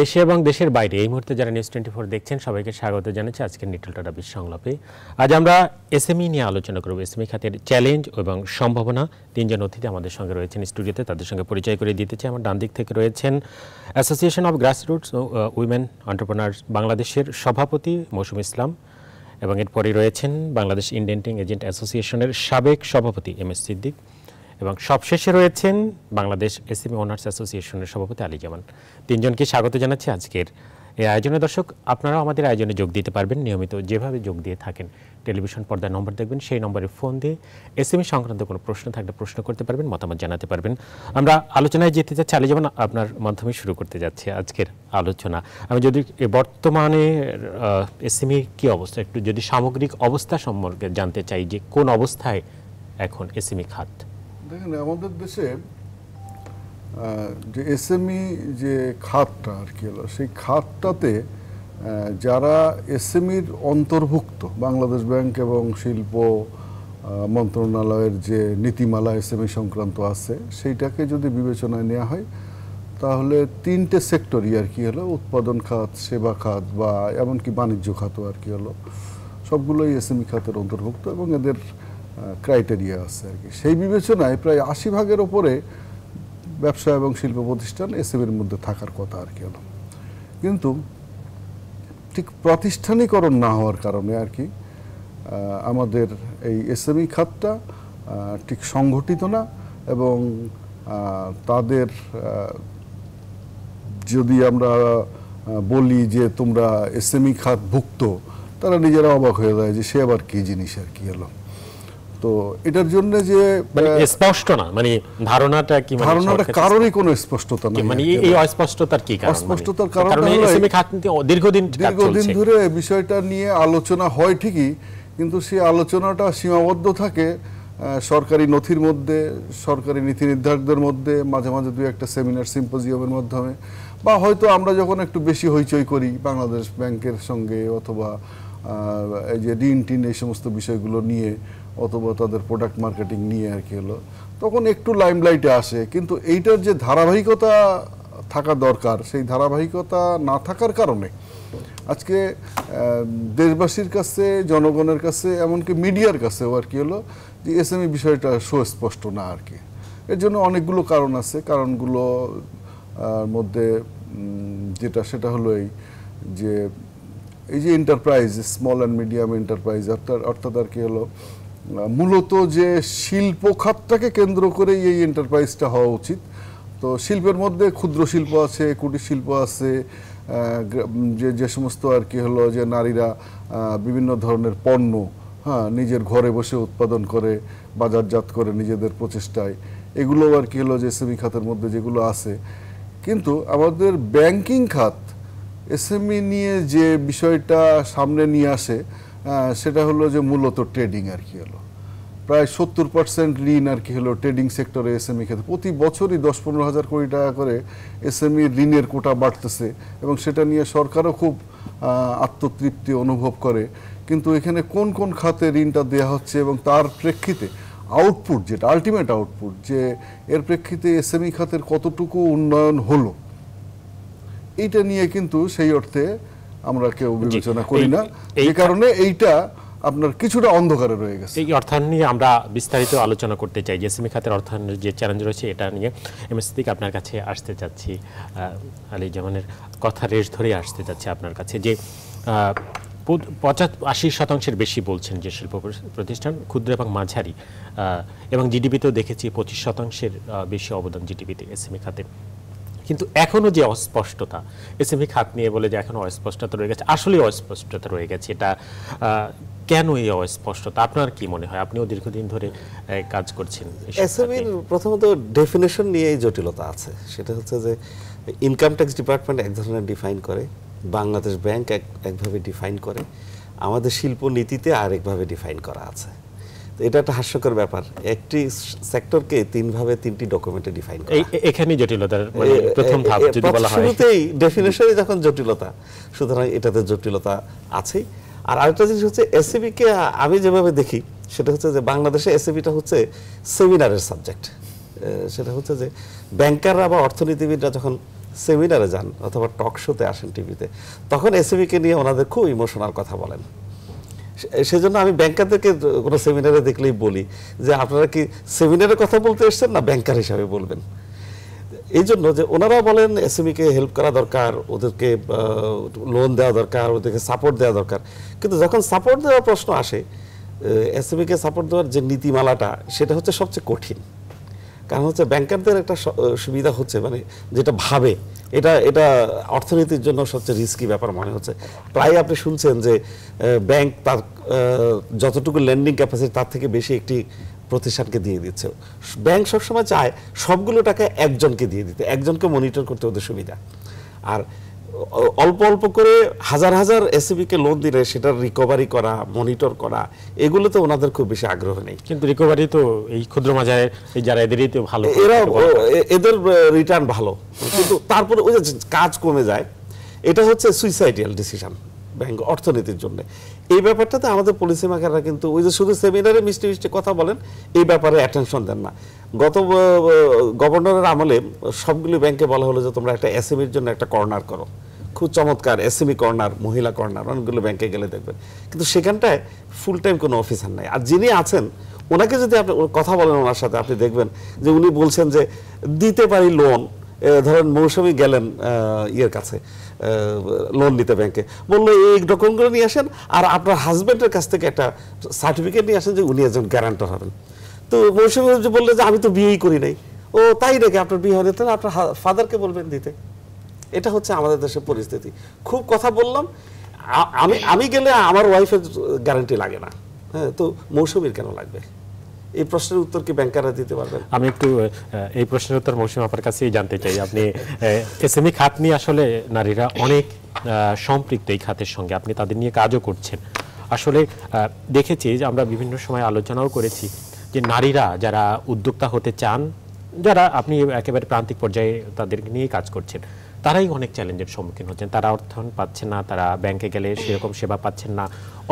দেশে এবং দেশের বাইরে এই মুহূর্তে যারা নিউজ টোয়েন্টি ফোর দেখছেন সবাইকে স্বাগত জানাচ্ছি আজকের নিটল টাটা বিশ্ব সংলাপে আজ আমরা এসএমই e নিয়ে আলোচনা করব এসএমই e খাতের চ্যালেঞ্জ এবং সম্ভাবনা তিনজন অতিথি আমাদের সঙ্গে রয়েছেন স্টুডিওতে তাদের সঙ্গে পরিচয় করে দিতে চাই আমার ডান দিক থেকে রয়েছেন association of grassroots women entrepreneur বাংলাদেশের সভাপতি মৌসুম ইসলাম এবং এরপরে রয়েছেন বাংলাদেশ ইন্ডেন্টিং এজেন্ট অ্যাসোসিয়েশনের সাবেক সভাপতি এম এস সিদ্দিক এবং সবশেষে রয়েছেন বাংলাদেশ এসএমই ওনার্স অ্যাসোসিয়েশনের সভাপতি আলী জামান তিনজনকে স্বাগত জানাচ্ছি আজকের এই আয়োজনে দর্শক আপনারাও আমাদের আয়োজনে যোগ দিতে পারবেন নিয়মিত যেভাবে যোগ দিয়ে থাকেন টেলিভিশন পর্দার নম্বর দেখবেন সেই নম্বরে ফোন দিয়ে এসএমই সংক্রান্ত কোনো প্রশ্ন থাকলে প্রশ্ন করতে পারবেন মতামত জানাতে পারবেন আমরা আলোচনায় যেতে চাচ্ছি আলী জামান আপনার মাধ্যমে শুরু করতে যাচ্ছি আজকের আলোচনা আমি যদি বর্তমানে এসএমই কী অবস্থা একটু যদি সামগ্রিক অবস্থা সম্পর্কে জানতে চাই যে কোন অবস্থায় এখন এসএমই খাত দেখেন আমাদের দেশে যে এসএমই যে খাতটা আর কি হলো সেই খাতটাতে যারা এসএমইর অন্তর্ভুক্ত বাংলাদেশ ব্যাংক এবং শিল্প মন্ত্রণালয়ের যে নীতিমালা এসএমই সংক্রান্ত আছে সেইটাকে যদি বিবেচনায় নেওয়া হয় তাহলে তিনটে সেক্টরই আর কি হলো উৎপাদন খাত সেবা খাত বা এমনকি বাণিজ্য খাতও আর কি হলো সবগুলোই এসএমই খাতের অন্তর্ভুক্ত এবং এদের ক্রাইটেরিয়া আছে আর কি সেই বিবেচনায় প্রায় আশি ভাগের ওপরে ব্যবসা এবং শিল্প প্রতিষ্ঠান এসএমের মধ্যে থাকার কথা আর কি হলো কিন্তু ঠিক প্রাতিষ্ঠানিকরণ না হওয়ার কারণে আর কি আমাদের এই এসএমই খাতটা ঠিক সংগঠিত না এবং তাদের যদি আমরা বলি যে তোমরা এসএমই খাত ভুক্ত তারা নিজেরা অবাক হয়ে যায় যে সে আবার কী জিনিস আর কি এলো তো এটার জন্য যে মানে স্পষ্ট না মানে ধারণাটা কি মানে ধারণাটা কারোরই কোনো স্পষ্টতা নেই মানে এই অস্পষ্টতার কি কারণ মানে অস্পষ্টতার কারণে এসএমই খাত দীর্ঘদিন দীর্ঘদিন ধরে বিষয়টা নিয়ে আলোচনা হয় ঠিকই কিন্তু সেই আলোচনাটা সীমাবদ্ধ থাকে সরকারি নথির মধ্যে সরকারি নীতি নির্ধারকদের মধ্যে মাঝে মাঝে দুই একটা সেমিনার সিম্পোজিয়ামের মাধ্যমে বা হয়তো আমরা যখন একটু বেশি হইচই করি বাংলাদেশ ব্যাংকের সঙ্গে অথবা এই যে ঋণ টিন এই সমস্ত বিষয়গুলো নিয়ে অথবা তাদের প্রোডাক্ট মার্কেটিং নিয়ে আর কি হলো তখন একটু লাইমলাইটে আসে কিন্তু এইটার যে ধারাবাহিকতা থাকা দরকার সেই ধারাবাহিকতা না থাকার কারণে আজকে দেশবাসীর কাছে জনগণের কাছে এমনকি মিডিয়ার কাছেও আর কি হলো যে এস এম বিষয়টা সুস্পষ্ট না আর কি এর জন্য অনেকগুলো কারণ আছে কারণগুলো মধ্যে যেটা সেটা হলো এই যে এই যে enterprise small and medium enterprise অর্থাৎ অর্থাৎ আর কি হলো মূলত যে শিল্প খাতটাকে কেন্দ্র করেই এই এন্টারপ্রাইজটা হওয়া উচিত তো শিল্পের মধ্যে ক্ষুদ্র শিল্প আছে কুটির শিল্প আছে যে যে সমস্ত আর কি হলো যে নারীরা বিভিন্ন ধরনের পণ্য হ্যাঁ নিজের ঘরে বসে উৎপাদন করে বাজারজাত করে নিজেদের প্রচেষ্টায় এগুলো আর কি হলো যে এসএমই e খাতের মধ্যে যেগুলো আছে কিন্তু আমাদের ব্যাংকিং খাত এসএমই e নিয়ে যে বিষয়টা সামনে নিয়ে আসে সেটা হলো যে মূলত ট্রেডিং আর কি হলো প্রায় সত্তর পার্সেন্ট ঋণ আর কি হলো ট্রেডিং সেক্টরে এসএমই ক্ষেত্রে প্রতি বছরই দশ পনেরো হাজার কোটি টাকা করে এসএমই e ঋণের কোটা বাড়তেছে এবং সেটা নিয়ে সরকারও খুব আত্মতৃপ্তি অনুভব করে কিন্তু এখানে কোন কোন খাতে ঋণটা দেওয়া হচ্ছে এবং তার প্রেক্ষিতে আউটপুট যেটা আলটিমেট আউটপুট যে এর প্রেক্ষিতে এসএমই e খাতের কতটুকু উন্নয়ন হলো এইটা নিয়ে কিন্তু সেই অর্থে আমরা কেউ বিবেচনা করি না এই কারণে এইটা আপনার কিছুটা অন্ধকারে রয়ে গেছে এই অর্থায়ন নিয়ে আমরা বিস্তারিত আলোচনা করতে চাই সিমি খাতের অর্থায়নের যে চ্যালেঞ্জ রয়েছে এটা নিয়ে এম এস থেকে আপনার কাছে আসতে চাচ্ছি আলী জামানের কথা রেশ ধরে আসতে চাচ্ছি আপনার কাছে যে পঁচা আশি শতাংশের বেশি বলছেন যে শিল্প প্রতিষ্ঠান ক্ষুদ্র এবং মাঝারি এবং জিডিপিতেও দেখেছি পঁচিশ শতাংশের বেশি অবদান জিডিপিতে এসএমই খাতে কিন্তু এখনও যে অস্পষ্টতা এম খাত নিয়ে বলে যে এখনও অস্পষ্টতা রয়ে গেছে আসলে অস্পষ্টতা রয়ে গেছে এটা কেন এই অস্পষ্টতা আপনার কি মনে হয় আপনিও দীর্ঘদিন ধরে কাজ করছেন এম প্রথমত ডেফিনেশন নিয়েই জটিলতা আছে সেটা হচ্ছে যে ইনকাম ট্যাক্স ডিপার্টমেন্ট এক ধরনের ডিফাইন করে বাংলাদেশ ব্যাংক এক একভাবে ডিফাইন করে আমাদের শিল্প নীতিতে আরেকভাবে ডিফাইন করা আছে এটা একটা হাস্যকর ব্যাপার একটি সেক্টরকে তিন ভাবে তিনটি ডকুমেন্টে ডিফাইন করা এখানেই জটিলতার মানে প্রথম ভাব যদি বলা হয় শুরুতেই ডেফিনেশনে যখন জটিলতা সুতরাং এটাতে জটিলতা আছে আর আরেকটা জিনিস হচ্ছে কে আমি যেভাবে দেখি সেটা হচ্ছে যে বাংলাদেশে এসিবিটা হচ্ছে সেমিনারের সাবজেক্ট সেটা হচ্ছে যে ব্যাংকাররা বা অর্থনীতিবিদরা যখন সেমিনারে যান অথবা টক শোতে আসেন টিভিতে তখন কে নিয়ে ওনাদের খুব ইমোশনাল কথা বলেন সেজন্য আমি ব্যাংকার থেকে কোনো সেমিনারে দেখলেই বলি যে আপনারা কি সেমিনারের কথা বলতে এসছেন না ব্যাংকার হিসাবে বলবেন এই জন্য যে ওনারা বলেন এসএমইকে হেল্প করা দরকার ওদেরকে লোন দেওয়া দরকার ওদেরকে সাপোর্ট দেওয়া দরকার কিন্তু যখন সাপোর্ট দেওয়ার প্রশ্ন আসে এসএমইকে সাপোর্ট দেওয়ার যে নীতিমালাটা সেটা হচ্ছে সবচেয়ে কঠিন কারণ হচ্ছে ব্যাংকারদের একটা সুবিধা হচ্ছে মানে যেটা ভাবে এটা এটা অর্থনীতির জন্য সবচেয়ে রিস্কি ব্যাপার মনে হচ্ছে প্রায় আপনি শুনছেন যে ব্যাংক তার যতটুকু লেন্ডিং ক্যাপাসিটি তার থেকে বেশি একটি প্রতিষ্ঠানকে দিয়ে দিচ্ছে ব্যাংক সবসময় চায় সবগুলো টাকা একজনকে দিয়ে দিতে একজনকে মনিটর করতে ওদের সুবিধা আর অল্প অল্প করে হাজার হাজার এসিবিকে লোন দিলে সেটা রিকভারি করা মনিটর করা এগুলো তো ওনাদের খুব বেশি আগ্রহ নেই কিন্তু রিকভারি তো এই ক্ষুদ্র মাঝারের যারা এদেরই তো ভালো এরা এদের রিটার্ন ভালো কিন্তু তারপরে ওই যে কাজ কমে যায় এটা হচ্ছে সুইসাইডিয়াল ডিসিশন ব্যঙ্গ অর্থনীতির জন্য এই ব্যাপারটাতে আমাদের পলিসি মেকাররা কিন্তু ওই যে শুধু সেমিনারে মিষ্টি মিষ্টি কথা বলেন এই ব্যাপারে অ্যাটেনশন দেন না গত গভর্নরের আমলে সবগুলি ব্যাংকে বলা হলো যে তোমরা একটা এসএমির জন্য একটা কর্নার করো খুব চমৎকার এসএমই কর্নার মহিলা কর্নার অনেকগুলো ব্যাংকে গেলে দেখবেন কিন্তু সেখানটায় ফুল টাইম কোনো অফিসার নাই আর যিনি আছেন ওনাকে যদি আপনি কথা বলেন ওনার সাথে আপনি দেখবেন যে উনি বলছেন যে দিতে পারি লোন ধরেন মৌসুমি গেলেন ইয়ের কাছে লোন নিতে ব্যাংকে বললো এই ডকুমেন্টগুলো নিয়ে আসেন আর আপনার হাজব্যান্ডের কাছ থেকে একটা সার্টিফিকেট নিয়ে আসেন যে উনি একজন গ্যারান্টার হবেন তো মৌসুমি যে বললো যে আমি তো বিয়েই করি নাই ও তাই নাকি আপনার বিয়ে হয়নি তাহলে আপনার ফাদারকে বলবেন দিতে এটা হচ্ছে আমাদের দেশের পরিস্থিতি খুব কথা বললাম আমি আমি গেলে আমার ওয়াইফের গ্যারান্টি লাগে না হ্যাঁ তো মৌসুমির কেন লাগবে এই প্রশ্নের উত্তর কি ব্যাংকাররা দিতে পারবেন আমি একটু এই প্রশ্নের উত্তর মৌসুম আপনার কাছেই জানতে চাই আপনি এসএমই খাত নিয়ে আসলে নারীরা অনেক সম্পৃক্ত এই খাতের সঙ্গে আপনি তাদের নিয়ে কাজও করছেন আসলে দেখেছি যে আমরা বিভিন্ন সময় আলোচনাও করেছি যে নারীরা যারা উদ্যোক্তা হতে চান যারা আপনি একেবারে প্রান্তিক পর্যায়ে তাদের নিয়ে কাজ করছেন তারাই অনেক চ্যালেঞ্জের সম্মুখীন হচ্ছেন তারা অর্থায়ন পাচ্ছেন না তারা ব্যাংকে গেলে সেরকম সেবা পাচ্ছেন না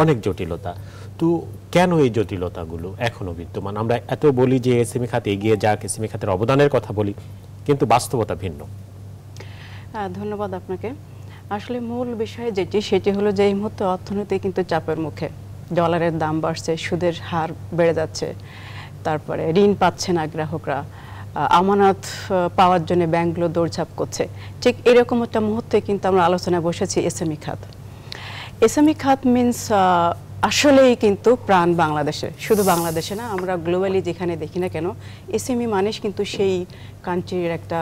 অনেক জটিলতা তো কেন এই জটিলতাগুলো এখনও বিদ্যমান আমরা এত বলি যে এসএমই খাতে এগিয়ে যাক এসএমই খাতের অবদানের কথা বলি কিন্তু বাস্তবতা ভিন্ন ধন্যবাদ আপনাকে আসলে মূল বিষয় যেটি সেটি হলো যে এই মুহূর্তে অর্থনীতি কিন্তু চাপের মুখে ডলারের দাম বাড়ছে সুদের হার বেড়ে যাচ্ছে তারপরে ঋণ পাচ্ছে না গ্রাহকরা আমানত পাওয়ার জন্য ব্যাংকগুলো দৌড়ঝাপ করছে ঠিক এরকম একটা মুহূর্তে কিন্তু আমরা আলোচনায় বসেছি এসএমই খাত এসএমই খাত মিনস আসলেই কিন্তু প্রাণ বাংলাদেশে শুধু বাংলাদেশে না আমরা গ্লোবালি যেখানে দেখি না কেন এসএমই e মানুষ কিন্তু সেই কান্ট্রির একটা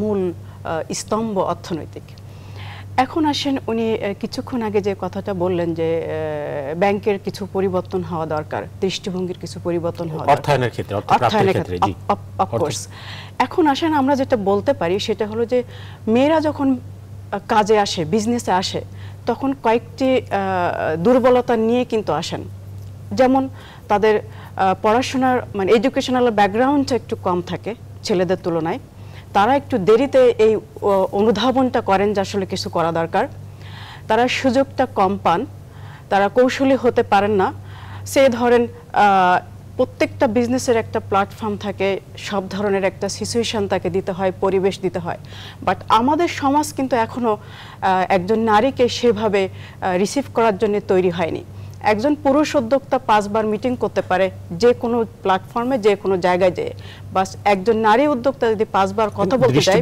মূল স্তম্ভ অর্থনৈতিক এখন আসেন উনি কিছুক্ষণ আগে যে কথাটা বললেন যে ব্যাংকের কিছু পরিবর্তন হওয়া দরকার দৃষ্টিভঙ্গির কিছু পরিবর্তন হওয়া অর্থায়নের ক্ষেত্রে অর্থায়নের ক্ষেত্রে অফকোর্স এখন আসেন আমরা যেটা বলতে পারি সেটা হলো যে মেয়েরা যখন কাজে আসে বিজনেসে আসে তখন কয়েকটি দুর্বলতা নিয়ে কিন্তু আসেন যেমন তাদের পড়াশোনার মানে এডুকেশনাল ব্যাকগ্রাউন্ডটা একটু কম থাকে ছেলেদের তুলনায় তারা একটু দেরিতে এই অনুধাবনটা করেন যে আসলে কিছু করা দরকার তারা সুযোগটা কম পান তারা কৌশলী হতে পারেন না সে ধরেন প্রত্যেকটা বিজনেসের একটা প্ল্যাটফর্ম থাকে সব ধরনের একটা সিচুয়েশান তাকে দিতে হয় পরিবেশ দিতে হয় বাট আমাদের সমাজ কিন্তু এখনও একজন নারীকে সেভাবে রিসিভ করার জন্য তৈরি হয়নি একজন পুরুষ উদ্যোক্তা পাঁচবার মিটিং করতে পারে যে কোনো প্ল্যাটফর্মে যে কোনো জায়গায় যেয়ে বা একজন নারী উদ্যোক্তা যদি পাঁচবার কথা বলতে চায়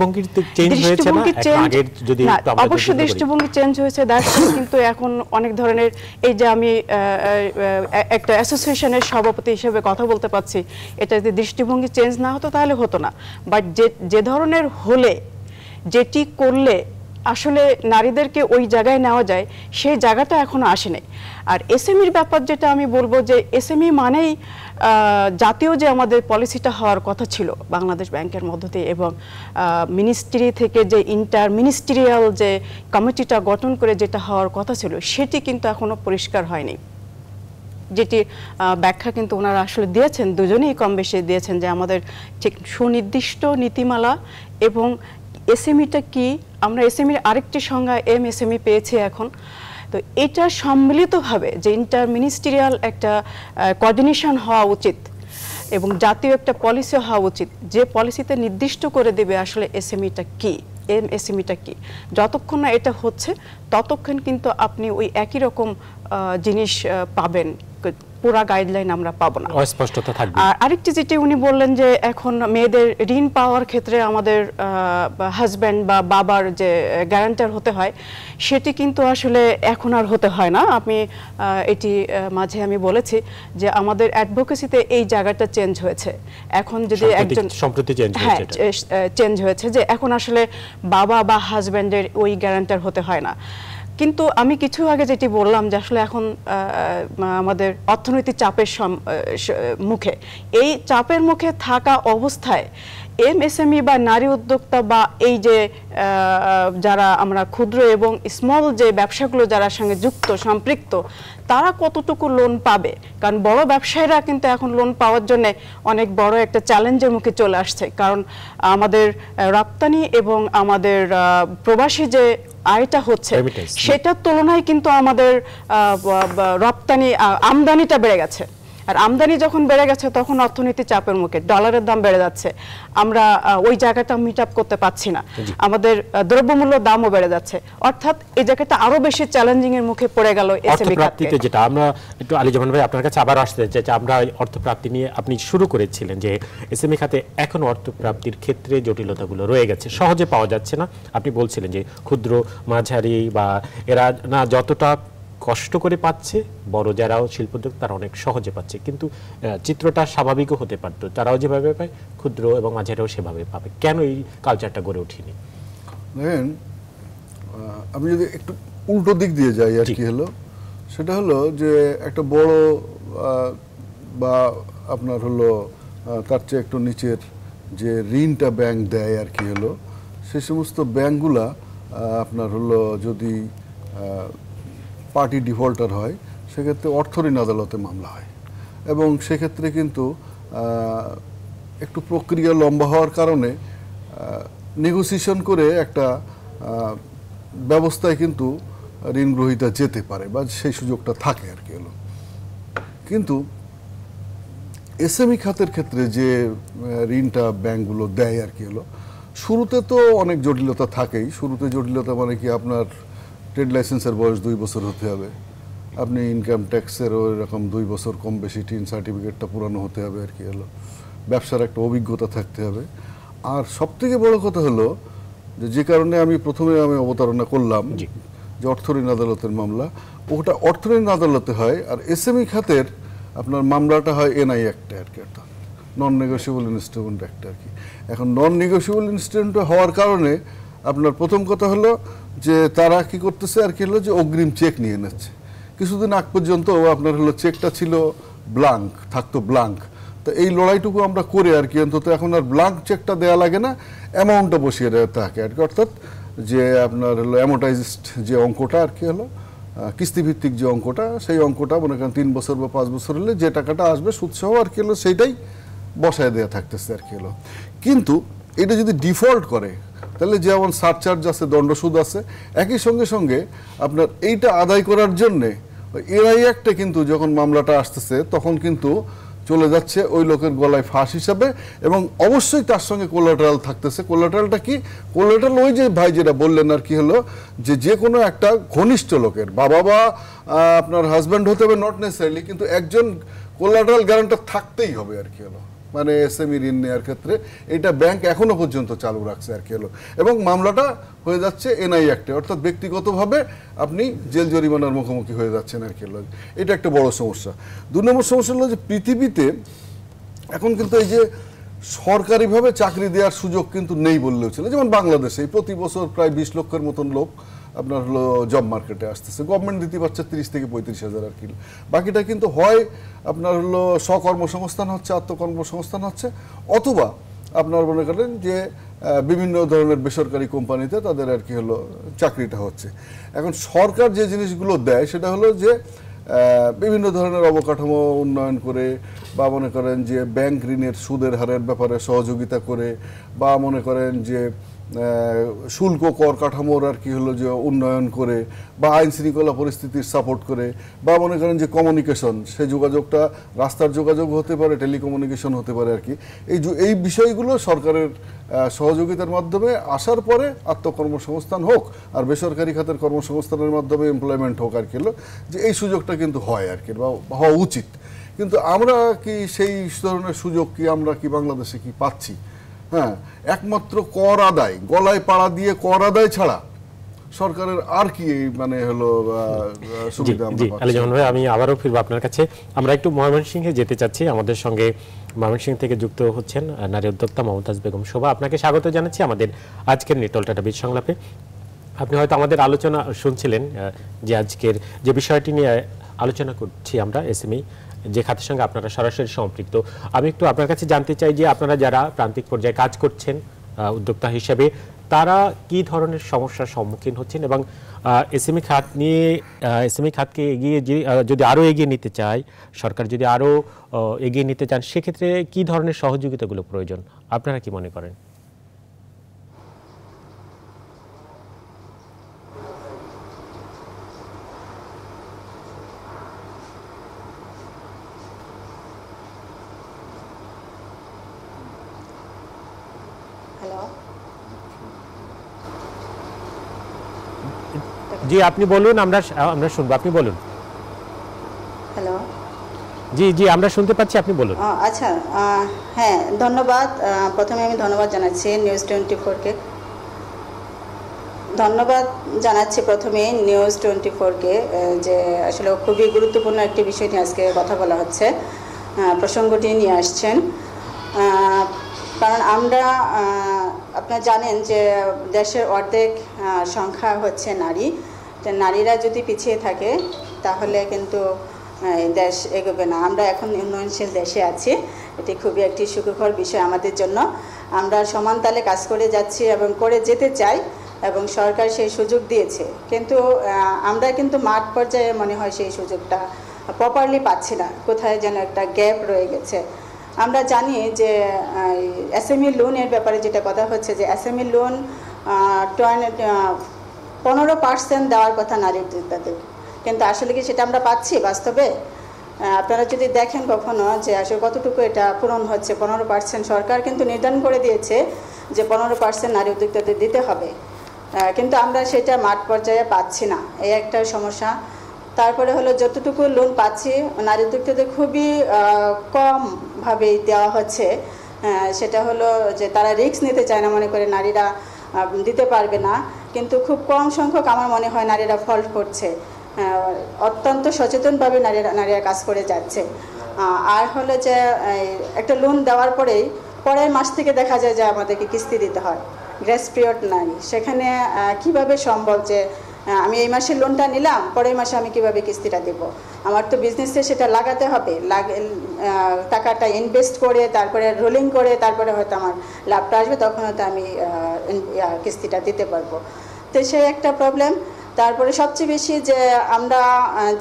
দৃষ্টিভঙ্গি চেঞ্জ অবশ্যই দৃষ্টিভঙ্গি চেঞ্জ হয়েছে কিন্তু এখন অনেক ধরনের এই যে আমি একটা অ্যাসোসিয়েশনের সভাপতি হিসেবে কথা বলতে পারছি এটা যদি দৃষ্টিভঙ্গি চেঞ্জ না হতো তাহলে হতো না বাট যে যে ধরনের হলে যেটি করলে আসলে নারীদেরকে ওই জায়গায় নেওয়া যায় সেই জায়গাটা এখনও আসে নাই আর এসএমইর e ব্যাপার যেটা আমি বলবো যে এসএমই e মানেই জাতীয় যে আমাদের পলিসিটা হওয়ার কথা ছিল বাংলাদেশ ব্যাংকের দিয়ে এবং মিনিস্ট্রি থেকে যে ইন্টার মিনিস্ট্রিয়াল যে কমিটিটা গঠন করে যেটা হওয়ার কথা ছিল সেটি কিন্তু এখনও পরিষ্কার হয়নি যেটি ব্যাখ্যা কিন্তু ওনারা আসলে দিয়েছেন দুজনেই কম বেশি দিয়েছেন যে আমাদের ঠিক সুনির্দিষ্ট নীতিমালা এবং এসএমইটা e কি আমরা এসএমইর e আরেকটি সংজ্ঞা এম এসএমই e পেয়েছি এখন তো এটা সম্মিলিতভাবে যে ইন্টার মিনিস্ট্রিয়াল একটা কোঅর্ডিনেশন হওয়া উচিত এবং জাতীয় একটা পলিসি হওয়া উচিত যে পলিসিতে নির্দিষ্ট করে দেবে আসলে এসএমইটা কী এম এসএমইটা কি যতক্ষণ না এটা হচ্ছে ততক্ষণ কিন্তু আপনি ওই একই রকম জিনিস পাবেন পুরা গাইডলাইন আমরা পাব না অস্পষ্টতা থাকবে আর আরেকটি যেটি উনি বললেন যে এখন মেয়েদের ঋণ পাওয়ার ক্ষেত্রে আমাদের হাজব্যান্ড বা বাবার যে গ্যারান্টার হতে হয় সেটি কিন্তু আসলে এখন আর হতে হয় না আমি এটি মাঝে আমি বলেছি যে আমাদের অ্যাডভোকেসিতে এই জায়গাটা চেঞ্জ হয়েছে এখন যদি একজন সম্প্রতি চেঞ্জ হয়েছে চেঞ্জ হ্যাঁ, হয়েছে যে এখন আসলে বাবা বা হাজব্যান্ডের ওই গ্যারান্টার হতে হয় না কিন্তু আমি কিছু আগে যেটি বললাম যে আসলে এখন আমাদের অর্থনৈতিক চাপের মুখে এই চাপের মুখে থাকা অবস্থায় এমএসএমই বা নারী উদ্যোক্তা বা এই যে যারা আমরা ক্ষুদ্র এবং স্মল যে ব্যবসাগুলো যারা সঙ্গে যুক্ত সম্পৃক্ত তারা কতটুকু লোন পাবে কারণ বড় ব্যবসায়ীরা কিন্তু এখন লোন পাওয়ার জন্য অনেক বড় একটা চ্যালেঞ্জের মুখে চলে আসছে কারণ আমাদের রপ্তানি এবং আমাদের প্রবাসী যে আয়টা হচ্ছে সেটার তুলনায় কিন্তু আমাদের রপ্তানি আমদানিটা বেড়ে গেছে আর আমদানি যখন বেড়ে গেছে তখন অর্থনীতি চাপের মুখে ডলারের দাম বেড়ে যাচ্ছে আমরা ওই জায়গাটা মিট আপ করতে পারছি না আমাদের দ্রব্যমূল্য দামও বেড়ে যাচ্ছে অর্থাৎ এই জায়গাটা আরো বেশি চ্যালেঞ্জিং এর মুখে পড়ে গেল যেটা আমরা একটু আলী জামান ভাই আপনার কাছে আবার আসতে চাই যে আমরা অর্থপ্রাপ্তি নিয়ে আপনি শুরু করেছিলেন যে এসএমই খাতে এখন অর্থপ্রাপ্তির ক্ষেত্রে জটিলতাগুলো রয়ে গেছে সহজে পাওয়া যাচ্ছে না আপনি বলছিলেন যে ক্ষুদ্র মাঝারি বা এরা না যতটা কষ্ট করে পাচ্ছে বড় যারাও শিল্পোদ্যোগ তারা অনেক সহজে পাচ্ছে কিন্তু চিত্রটা স্বাভাবিকও হতে পারত তারাও যেভাবে পায় ক্ষুদ্র এবং মাঝেরাও সেভাবে পাবে কেন এই কালচারটা গড়ে ওঠেনি আমি যদি একটু উল্টো দিক দিয়ে যাই আর কি হলো সেটা হলো যে একটা বড় বা আপনার হলো তার চেয়ে একটু নিচের যে ঋণটা ব্যাংক দেয় আর কি হলো সে সমস্ত ব্যাংকগুলা আপনার হলো যদি পার্টি ডিফল্টার হয় সেক্ষেত্রে অর্থঋণ আদালতে মামলা হয় এবং সেক্ষেত্রে কিন্তু একটু প্রক্রিয়া লম্বা হওয়ার কারণে নেগোসিয়েশন করে একটা ব্যবস্থায় কিন্তু ঋণ গ্রহীতা যেতে পারে বা সেই সুযোগটা থাকে আর কি হলো কিন্তু এসএমই খাতের ক্ষেত্রে যে ঋণটা ব্যাংকগুলো দেয় আর কি হলো শুরুতে তো অনেক জটিলতা থাকেই শুরুতে জটিলতা মানে কি আপনার ট্রেড লাইসেন্সের বয়স দুই বছর হতে হবে আপনি ইনকাম ট্যাক্সের এরকম দুই বছর কম বেশি টিন সার্টিফিকেটটা পুরানো হতে হবে আর কি হলো ব্যবসার একটা অভিজ্ঞতা থাকতে হবে আর সব থেকে বড় কথা হলো যে যে কারণে আমি প্রথমে আমি অবতারণা করলাম যে অর্থঋণ আদালতের মামলা ওটা অর্থঋণ আদালতে হয় আর এসএমই e খাতের আপনার মামলাটা হয় এনআই একটা আর কি অর্থাৎ নন নেগোসিয়েবল ইনস্ট্রুমেন্ট একটা আর কি এখন নন নেগোসিয়েবল ইনস্ট্রুমেন্ট হওয়ার কারণে আপনার প্রথম কথা হলো যে তারা কি করতেছে আর কি হলো যে অগ্রিম চেক নিয়ে নিচ্ছে কিছুদিন আগ পর্যন্ত আপনার হলো চেকটা ছিল ব্লাঙ্ক থাকতো ব্লাঙ্ক তো এই লড়াইটুকু আমরা করে আর কি অন্তত এখন আর ব্লাঙ্ক চেকটা দেওয়া লাগে না অ্যামাউন্টটা বসিয়ে দেওয়া থাকে আর কি অর্থাৎ যে আপনার হলো অ্যামোটাইজড যে অঙ্কটা আর কি হলো কিস্তিভিত্তিক যে অঙ্কটা সেই অঙ্কটা মনে করেন তিন বছর বা পাঁচ বছর হলে যে টাকাটা আসবে সুদসহ আর কি হলো সেইটাই বসায় দেওয়া থাকতেছে আর কি হলো কিন্তু এটা যদি ডিফল্ট করে তাহলে যেমন সারচার্জ আছে দণ্ডসুদ আছে একই সঙ্গে সঙ্গে আপনার এইটা আদায় করার জন্যে এআই একটা কিন্তু যখন মামলাটা আসতেছে তখন কিন্তু চলে যাচ্ছে ওই লোকের গলায় ফাঁস হিসাবে এবং অবশ্যই তার সঙ্গে কোলাটারাল থাকতেছে কোলাটারালটা কি কোলাটারাল ওই যে ভাই যেটা বললেন আর কি হলো যে যে কোনো একটা ঘনিষ্ঠ লোকের বাবা বা আপনার হাজব্যান্ড হতে হবে নট নেসারিলি কিন্তু একজন কোলাটারাল গ্যারান্টার থাকতেই হবে আর কি হলো মানে এসএমই ঋণ নেওয়ার ক্ষেত্রে এটা ব্যাংক এখনো পর্যন্ত চালু রাখছে আর কি হলো এবং মামলাটা হয়ে যাচ্ছে এনআই অ্যাক্টে অর্থাৎ ব্যক্তিগতভাবে আপনি জেল জরিমানার মুখোমুখি হয়ে যাচ্ছেন আর কি হলো এটা একটা বড় সমস্যা দু নম্বর সমস্যা হলো যে পৃথিবীতে এখন কিন্তু এই যে সরকারিভাবে চাকরি দেওয়ার সুযোগ কিন্তু নেই বললেও ছিল যেমন বাংলাদেশে প্রতি বছর প্রায় বিশ লক্ষের মতন লোক আপনার হলো জব মার্কেটে আসতেছে গভর্নমেন্ট দিতে পারছে তিরিশ থেকে পঁয়ত্রিশ হাজার আর কি বাকিটা কিন্তু হয় আপনার হলো স্বকর্মসংস্থান হচ্ছে আত্মকর্মসংস্থান হচ্ছে অথবা আপনার মনে করেন যে বিভিন্ন ধরনের বেসরকারি কোম্পানিতে তাদের আর কি হলো চাকরিটা হচ্ছে এখন সরকার যে জিনিসগুলো দেয় সেটা হলো যে বিভিন্ন ধরনের অবকাঠামো উন্নয়ন করে বা মনে করেন যে ব্যাংক ঋণের সুদের হারের ব্যাপারে সহযোগিতা করে বা মনে করেন যে শুল্ক কর কাঠামোর আর কি হলো যে উন্নয়ন করে বা আইন শৃঙ্খলা পরিস্থিতির সাপোর্ট করে বা মনে করেন যে কমিউনিকেশন সে যোগাযোগটা রাস্তার যোগাযোগ হতে পারে টেলিকমিউনিকেশন হতে পারে আর কি এই এই বিষয়গুলো সরকারের সহযোগিতার মাধ্যমে আসার পরে আত্মকর্মসংস্থান হোক আর বেসরকারি খাতের কর্মসংস্থানের মাধ্যমে এমপ্লয়মেন্ট হোক আর কি হলো যে এই সুযোগটা কিন্তু হয় আর কি বা হওয়া উচিত কিন্তু আমরা কি সেই ধরনের সুযোগ কি আমরা কি বাংলাদেশে কি পাচ্ছি হ্যাঁ একমাত্র কর আদায় গলায় পাড়া দিয়ে কর আদায় ছাড়া সরকারের আর কি মানে হলো সুবিধা আমি আবারও আপনার কাছে আমরা একটু ময়মনসিংহে যেতে চাচ্ছি আমাদের সঙ্গে ময়মনসিংহ থেকে যুক্ত হচ্ছেন নারী উদ্যোক্তা মমতাজ বেগম শোভা আপনাকে স্বাগত জানাচ্ছি আমাদের আজকের নিটল টাটা সংলাপে আপনি হয়তো আমাদের আলোচনা শুনছিলেন যে আজকের যে বিষয়টি নিয়ে আলোচনা করছি আমরা এস এম যে খাতের সঙ্গে আপনারা সরাসরি সম্পৃক্ত আমি একটু আপনার কাছে জানতে চাই যে আপনারা যারা প্রান্তিক পর্যায়ে কাজ করছেন উদ্যোক্তা হিসেবে তারা কি ধরনের সমস্যার সম্মুখীন হচ্ছেন এবং এসএমই খাত নিয়ে এসএমই খাতকে এগিয়ে যদি আরও এগিয়ে নিতে চায় সরকার যদি আরও এগিয়ে নিতে চান সেক্ষেত্রে কি ধরনের সহযোগিতাগুলো প্রয়োজন আপনারা কি মনে করেন জি আপনি বলুন আমরা আমরা শুনবো আপনি বলুন হ্যালো জি জি আমরা শুনতে পাচ্ছি আপনি বলুন আচ্ছা হ্যাঁ ধন্যবাদ প্রথমে আমি ধন্যবাদ জানাচ্ছি নিউজ টোয়েন্টি ফোরকে ধন্যবাদ জানাচ্ছি প্রথমে নিউজ টোয়েন্টি ফোরকে যে আসলে খুবই গুরুত্বপূর্ণ একটি বিষয় নিয়ে আজকে কথা বলা হচ্ছে প্রসঙ্গটি নিয়ে আসছেন কারণ আমরা আপনারা জানেন যে দেশের অর্ধেক সংখ্যা হচ্ছে নারী নারীরা যদি পিছিয়ে থাকে তাহলে কিন্তু দেশ এগোবে না আমরা এখন উন্নয়নশীল দেশে আছি এটি খুবই একটি সুখকর বিষয় আমাদের জন্য আমরা সমান তালে কাজ করে যাচ্ছি এবং করে যেতে চাই এবং সরকার সেই সুযোগ দিয়েছে কিন্তু আমরা কিন্তু মাঠ পর্যায়ে মনে হয় সেই সুযোগটা প্রপারলি পাচ্ছি না কোথায় যেন একটা গ্যাপ রয়ে গেছে আমরা জানি যে এসএমই লোনের ব্যাপারে যেটা কথা হচ্ছে যে এসএমই লোন টোয়েন পনেরো পার্সেন্ট দেওয়ার কথা নারী উদ্যোক্তাদের কিন্তু আসলে কি সেটা আমরা পাচ্ছি বাস্তবে আপনারা যদি দেখেন কখনো যে আসলে কতটুকু এটা পূরণ হচ্ছে পনেরো পার্সেন্ট সরকার কিন্তু নির্ধারণ করে দিয়েছে যে পনেরো পার্সেন্ট নারী উদ্যোক্তাদের দিতে হবে কিন্তু আমরা সেটা মাঠ পর্যায়ে পাচ্ছি না এই একটা সমস্যা তারপরে হলো যতটুকু লোন পাচ্ছি নারী উদ্যোক্তাদের খুবই কমভাবেই দেওয়া হচ্ছে সেটা হলো যে তারা রিস্ক নিতে চায় না মনে করে নারীরা দিতে পারবে না কিন্তু খুব কম সংখ্যক আমার মনে হয় নারীরা ফল্ট করছে অত্যন্ত সচেতনভাবে নারীরা নারীরা কাজ করে যাচ্ছে আর হলো যে একটা লোন দেওয়ার পরেই পরের মাস থেকে দেখা যায় যে আমাদেরকে কিস্তি দিতে হয় গ্রেস পিরিয়ড নাই সেখানে কিভাবে সম্ভব যে আমি এই মাসে লোনটা নিলাম পরের মাসে আমি কিভাবে কিস্তিটা দেব আমার তো বিজনেসে সেটা লাগাতে হবে টাকাটা ইনভেস্ট করে তারপরে রোলিং করে তারপরে হয়তো আমার লাভটা আসবে তখন হয়তো আমি কিস্তিটা দিতে পারবো তো সেই একটা প্রবলেম তারপরে সবচেয়ে বেশি যে আমরা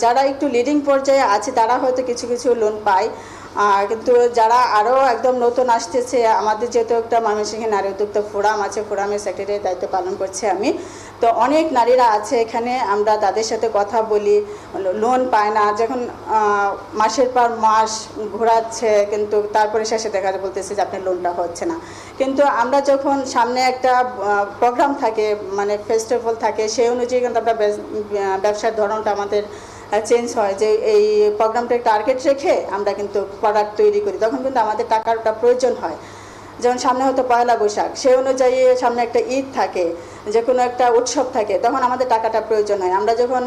যারা একটু লিডিং পর্যায়ে আছে তারা হয়তো কিছু কিছু লোন পায় কিন্তু যারা আরও একদম নতুন আসতেছে আমাদের যেহেতু একটা এখানে নারী উদ্যোক্তা ফোরাম আছে ফোরামের সেক্রেটারি দায়িত্ব পালন করছে আমি তো অনেক নারীরা আছে এখানে আমরা তাদের সাথে কথা বলি লোন পায় না যখন মাসের পর মাস ঘোরাচ্ছে কিন্তু তারপরে শেষে দেখা বলতেছে যে আপনার লোনটা হচ্ছে না কিন্তু আমরা যখন সামনে একটা প্রোগ্রাম থাকে মানে ফেস্টিভ্যাল থাকে সেই অনুযায়ী কিন্তু আমরা ব্যবসার ধরনটা আমাদের চেঞ্জ হয় যে এই প্রোগ্রামটা টার্গেট রেখে আমরা কিন্তু প্রোডাক্ট তৈরি করি তখন কিন্তু আমাদের টাকারটা প্রয়োজন হয় যেমন সামনে হয়তো পয়লা বৈশাখ সেই অনুযায়ী সামনে একটা ঈদ থাকে যে কোনো একটা উৎসব থাকে তখন আমাদের টাকাটা প্রয়োজন হয় আমরা যখন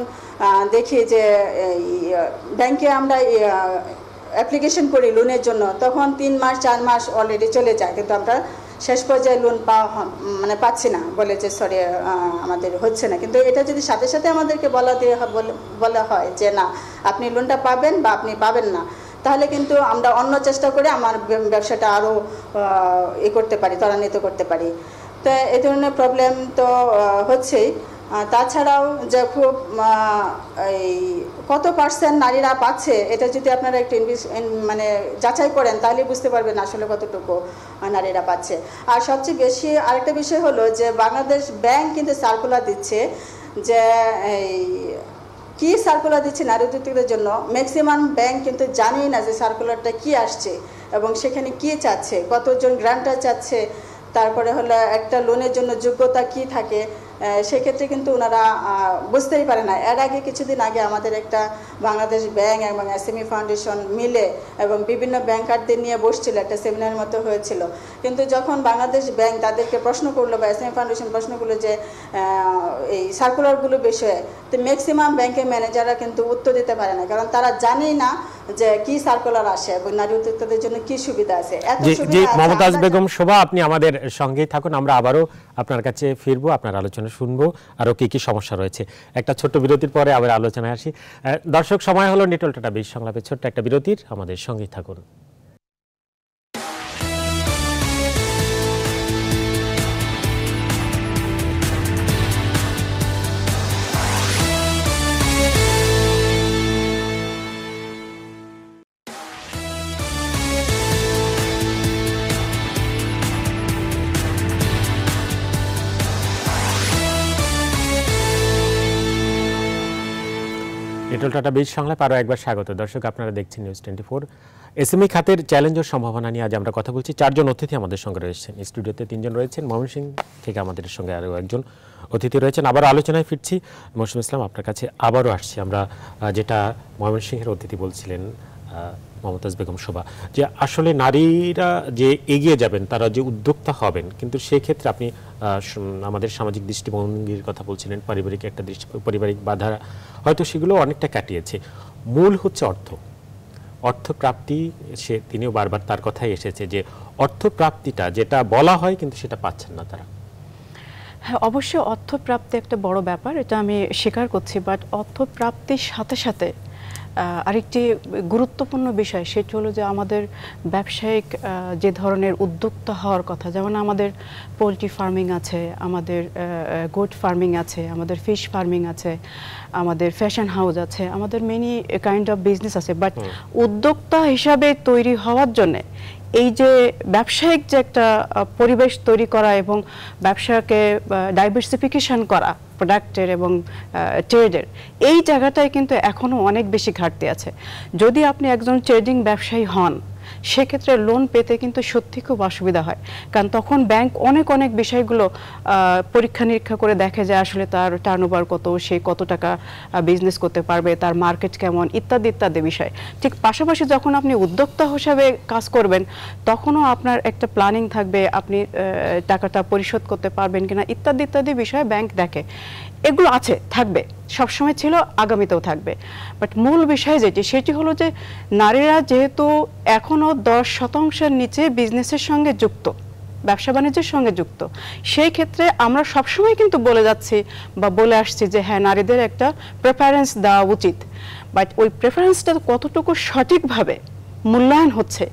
দেখি যে ব্যাংকে আমরা অ্যাপ্লিকেশন করি লোনের জন্য তখন তিন মাস চার মাস অলরেডি চলে যায় কিন্তু আমরা শেষ পর্যায়ে লোন পাওয়া মানে পাচ্ছি না বলে যে সরি আমাদের হচ্ছে না কিন্তু এটা যদি সাথে সাথে আমাদেরকে বলা দিয়ে বলা হয় যে না আপনি লোনটা পাবেন বা আপনি পাবেন না তাহলে কিন্তু আমরা অন্য চেষ্টা করে আমার ব্যবসাটা আরও এ করতে পারি ত্বরান্বিত করতে পারি তো এ ধরনের প্রবলেম তো হচ্ছেই তাছাড়াও যে খুব এই কত পার্সেন্ট নারীরা পাচ্ছে এটা যদি আপনারা একটু মানে যাচাই করেন তাহলে বুঝতে পারবেন আসলে কতটুকু নারীরা পাচ্ছে আর সবচেয়ে বেশি আরেকটা বিষয় হলো যে বাংলাদেশ ব্যাংক কিন্তু সার্কুলার দিচ্ছে যে এই কি সার্কুলার দিচ্ছে নারী উদ্যোক্তাদের জন্য ম্যাক্সিমাম ব্যাংক কিন্তু জানেই না যে সার্কুলারটা কি আসছে এবং সেখানে কি চাচ্ছে কতজন গ্রান্টার চাচ্ছে তারপরে হলো একটা লোনের জন্য যোগ্যতা কি থাকে সেক্ষেত্রে কিন্তু ওনারা বুঝতেই পারে না এর আগে কিছুদিন আগে আমাদের একটা বাংলাদেশ ব্যাংক এবং এসএমই ফাউন্ডেশন মিলে এবং বিভিন্ন ব্যাংকারদের নিয়ে বসছিল একটা সেমিনার মতো হয়েছিল কিন্তু যখন বাংলাদেশ ব্যাংক তাদেরকে প্রশ্ন করলো বা এসএমই ফাউন্ডেশন প্রশ্ন করলো যে এই সার্কুলারগুলো বিষয়ে তো ম্যাক্সিমাম ব্যাংকের ম্যানেজাররা কিন্তু উত্তর দিতে পারে না কারণ তারা জানেই না যে কি সার্কুলার আসে এবং নারী উদ্যোক্তাদের জন্য কি সুবিধা আছে মমতাজ বেগম শোভা আপনি আমাদের সঙ্গেই থাকুন আমরা আবারও আপনার কাছে ফিরবো আপনার আলোচনা শুনবো আরও কী কী সমস্যা রয়েছে একটা ছোট্ট বিরতির পরে আবার আলোচনায় আসি দর্শক সময় হলো টাটা বিশ সংলাপে ছোট্ট একটা বিরতির আমাদের সঙ্গে থাকুন পেট্রোল টাটা বীজ সংলাপ আরও একবার স্বাগত দর্শক আপনারা দেখছেন নিউজ টোয়েন্টি ফোর এসএমই খাতের চ্যালেঞ্জ ও সম্ভাবনা নিয়ে আজ আমরা কথা বলছি চারজন অতিথি আমাদের সঙ্গে রয়েছেন স্টুডিওতে তিনজন রয়েছেন ময়মনসিং থেকে আমাদের সঙ্গে আরও একজন অতিথি রয়েছেন আবার আলোচনায় ফিরছি মৌসুম ইসলাম আপনার কাছে আবারও আসছি আমরা যেটা ময়মনসিংহের অতিথি বলছিলেন মমতাজ বেগম শোভা যে আসলে নারীরা যে এগিয়ে যাবেন তারা যে উদ্যোক্তা হবেন কিন্তু সেক্ষেত্রে আপনি আমাদের সামাজিক দৃষ্টিভঙ্গির কথা বলছিলেন পারিবারিক একটা দৃষ্টি পারিবারিক বাধা হয়তো সেগুলো অনেকটা কাটিয়েছে মূল হচ্ছে অর্থ অর্থপ্রাপ্তি সে তিনিও বারবার তার কথাই এসেছে যে অর্থপ্রাপ্তিটা যেটা বলা হয় কিন্তু সেটা পাচ্ছেন না তারা হ্যাঁ অবশ্যই অর্থপ্রাপ্তি একটা বড় ব্যাপার এটা আমি স্বীকার করছি বাট অর্থপ্রাপ্তির সাথে সাথে আরেকটি গুরুত্বপূর্ণ বিষয় সেটি হলো যে আমাদের ব্যবসায়িক যে ধরনের উদ্যোক্তা হওয়ার কথা যেমন আমাদের পোলট্রি ফার্মিং আছে আমাদের গোট ফার্মিং আছে আমাদের ফিশ ফার্মিং আছে আমাদের ফ্যাশন হাউস আছে আমাদের মেনি কাইন্ড অফ বিজনেস আছে বাট উদ্যোক্তা হিসাবে তৈরি হওয়ার জন্যে এই যে ব্যবসায়িক যে একটা পরিবেশ তৈরি করা এবং ব্যবসাকে ডাইভার্সিফিকেশন করা প্রোডাক্টের এবং ট্রেডের এই জায়গাটায় কিন্তু এখনও অনেক বেশি ঘাটতি আছে যদি আপনি একজন ট্রেডিং ব্যবসায়ী হন সেক্ষেত্রে লোন পেতে কিন্তু সত্যি খুব অসুবিধা হয় কারণ তখন ব্যাংক অনেক অনেক বিষয়গুলো পরীক্ষা নিরীক্ষা করে দেখে যে আসলে তার টার্নওভার কত সে কত টাকা বিজনেস করতে পারবে তার মার্কেট কেমন ইত্যাদি ইত্যাদি বিষয় ঠিক পাশাপাশি যখন আপনি উদ্যোক্তা হিসাবে কাজ করবেন তখনও আপনার একটা প্ল্যানিং থাকবে আপনি টাকাটা পরিশোধ করতে পারবেন কিনা ইত্যাদি ইত্যাদি বিষয়ে ব্যাংক দেখে এগুলো আছে থাকবে সবসময় ছিল আগামীতেও থাকবে বাট মূল বিষয় যেটি সেটি হলো যে নারীরা যেহেতু এখনও দশ শতাংশের নিচে বিজনেসের সঙ্গে যুক্ত ব্যবসা বাণিজ্যের সঙ্গে যুক্ত সেই ক্ষেত্রে আমরা সবসময় কিন্তু বলে যাচ্ছি বা বলে আসছি যে হ্যাঁ নারীদের একটা প্রেফারেন্স দেওয়া উচিত বাট ওই প্রেফারেন্সটা কতটুকু সঠিকভাবে মূল্যায়ন হচ্ছে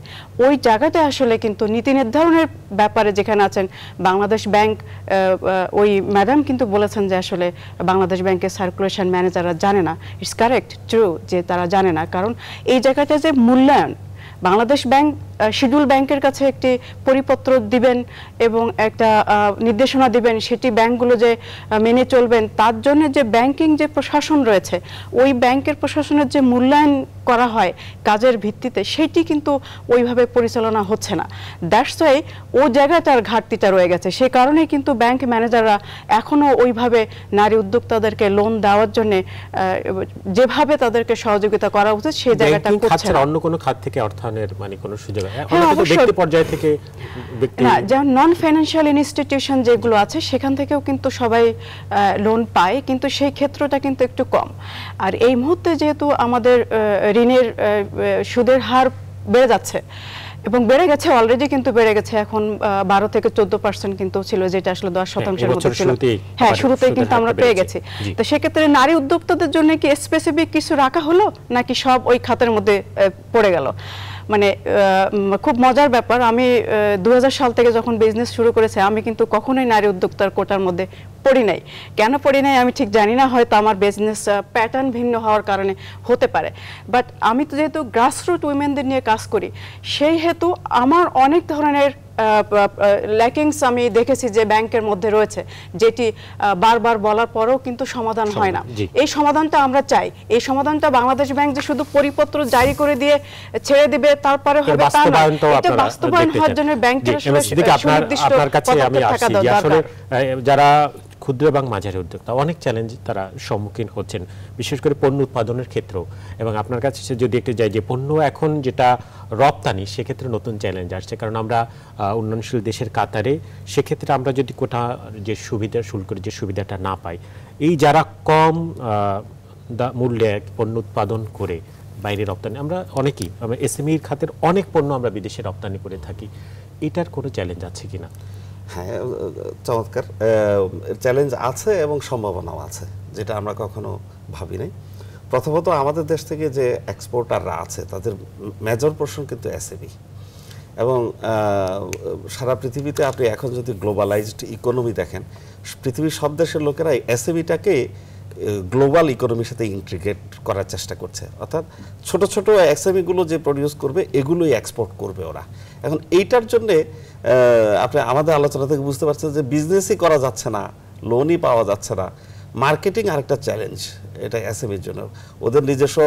ওই জায়গাতে আসলে কিন্তু নীতি নির্ধারণের ব্যাপারে যেখানে আছেন বাংলাদেশ ব্যাংক ওই ম্যাডাম কিন্তু বলেছেন যে আসলে বাংলাদেশ ব্যাংকের সার্কুলেশন ম্যানেজাররা জানে না ইটস কারেক্ট ট্রু যে তারা জানে না কারণ এই জায়গাটা যে মূল্যায়ন বাংলাদেশ ব্যাংক শিডিউল ব্যাংকের কাছে একটি পরিপত্র দিবেন এবং একটা নির্দেশনা দিবেন সেটি ব্যাংকগুলো যে মেনে চলবেন তার জন্য যে ব্যাংকিং যে প্রশাসন রয়েছে ওই ব্যাংকের প্রশাসনের যে মূল্যায়ন করা হয় কাজের ভিত্তিতে সেটি কিন্তু ওইভাবে পরিচালনা হচ্ছে না দ্যাটস ও জায়গায় তার ঘাটতিটা রয়ে গেছে সে কারণে কিন্তু ব্যাংক ম্যানেজাররা এখনও ওইভাবে নারী উদ্যোক্তাদেরকে লোন দেওয়ার জন্য যেভাবে তাদেরকে সহযোগিতা করা উচিত সেই জায়গাটা অন্য কোনো খাত থেকে অর্থ উত্থানের মানে কোনো সুযোগ হ্যাঁ, ব্যক্তি পর্যায়ে থেকে হ্যাঁ, যেমন নন ফাইন্যান্সিয়াল ইনস্টিটিউশন যেগুলো আছে সেখান থেকেও কিন্তু সবাই লোন পায় কিন্তু সেই ক্ষেত্রটা কিন্তু একটু কম আর এই মুহূর্তে যেহেতু আমাদের ঋণের সুদের হার বেড়ে যাচ্ছে এবং বেড়ে গেছে অলরেডি কিন্তু বেড়ে গেছে এখন বারো থেকে চোদ্দ পার্সেন্ট কিন্তু ছিল যেটা আসলে দশ হ্যাঁ, শতাংশের মতো ছিল হ্যাঁ মানে শুরুতেই কিন্তু আমরা পেয়ে গেছি তো সেক্ষেত্রে নারী উদ্যোক্তাদের জন্য কি স্পেসিফিক কিছু রাখা হলো নাকি সব ওই খাতের মধ্যে পড়ে গেল মানে খুব মজার ব্যাপার আমি দু সাল থেকে যখন বিজনেস শুরু করেছে আমি কিন্তু কখনোই নারী উদ্যোক্তার কোটার মধ্যে পড়ি নাই কেন পড়ি নাই আমি ঠিক জানি না হয়তো আমার বিজনেস প্যাটার্ন ভিন্ন হওয়ার কারণে হতে পারে বাট আমি তো যেহেতু গ্রাসরুট উইমেনদের নিয়ে কাজ করি সেই হেতু আমার অনেক ধরনের ল্যাকিংস আমি দেখেছি যে ব্যাংকের মধ্যে রয়েছে যেটি বারবার বলার পরেও কিন্তু সমাধান হয় না এই সমাধানটা আমরা চাই এই সমাধানটা বাংলাদেশ ব্যাংক যে শুধু পরিপত্র জারি করে দিয়ে ছেড়ে দিবে তারপরে হবে তা না এটা বাস্তবায়ন হওয়ার জন্য ব্যাংকের আসলে সুনির্দিষ্ট পদক্ষেপ থাকা দরকার যারা ক্ষুদ্র এবং মাঝারি উদ্যোক্তা অনেক চ্যালেঞ্জ তারা সম্মুখীন হচ্ছেন বিশেষ করে পণ্য উৎপাদনের ক্ষেত্রেও এবং আপনার কাছে যদি একটু যাই যে পণ্য এখন যেটা রপ্তানি সেক্ষেত্রে নতুন চ্যালেঞ্জ আসছে কারণ আমরা উন্নয়নশীল দেশের কাতারে সেক্ষেত্রে আমরা যদি কোটা যে সুবিধা শুল্কের যে সুবিধাটা না পাই এই যারা কম মূল্যে পণ্য উৎপাদন করে বাইরে রপ্তানি আমরা অনেকেই আমরা এম খাতের অনেক পণ্য আমরা বিদেশে রপ্তানি করে থাকি এটার কোনো চ্যালেঞ্জ আছে কিনা হ্যাঁ চমৎকার চ্যালেঞ্জ আছে এবং সম্ভাবনাও আছে যেটা আমরা কখনো ভাবি নাই প্রথমত আমাদের দেশ থেকে যে এক্সপোর্টাররা আছে তাদের মেজর পোর্শন কিন্তু এসএবি এবং সারা পৃথিবীতে আপনি এখন যদি গ্লোবালাইজড ইকোনমি দেখেন পৃথিবীর সব দেশের লোকেরা এসএবিটাকে গ্লোবাল ইকোনমির সাথে ইন্টিগ্রেট করার চেষ্টা করছে অর্থাৎ ছোট ছোট এক্সএমইগুলো যে প্রডিউস করবে এগুলোই এক্সপোর্ট করবে ওরা এখন এইটার জন্যে আপনি আমাদের আলোচনা থেকে বুঝতে পারছেন যে বিজনেসই করা যাচ্ছে না লোনই পাওয়া যাচ্ছে না মার্কেটিং আরেকটা চ্যালেঞ্জ এটা এসএমইর জন্য ওদের নিজস্ব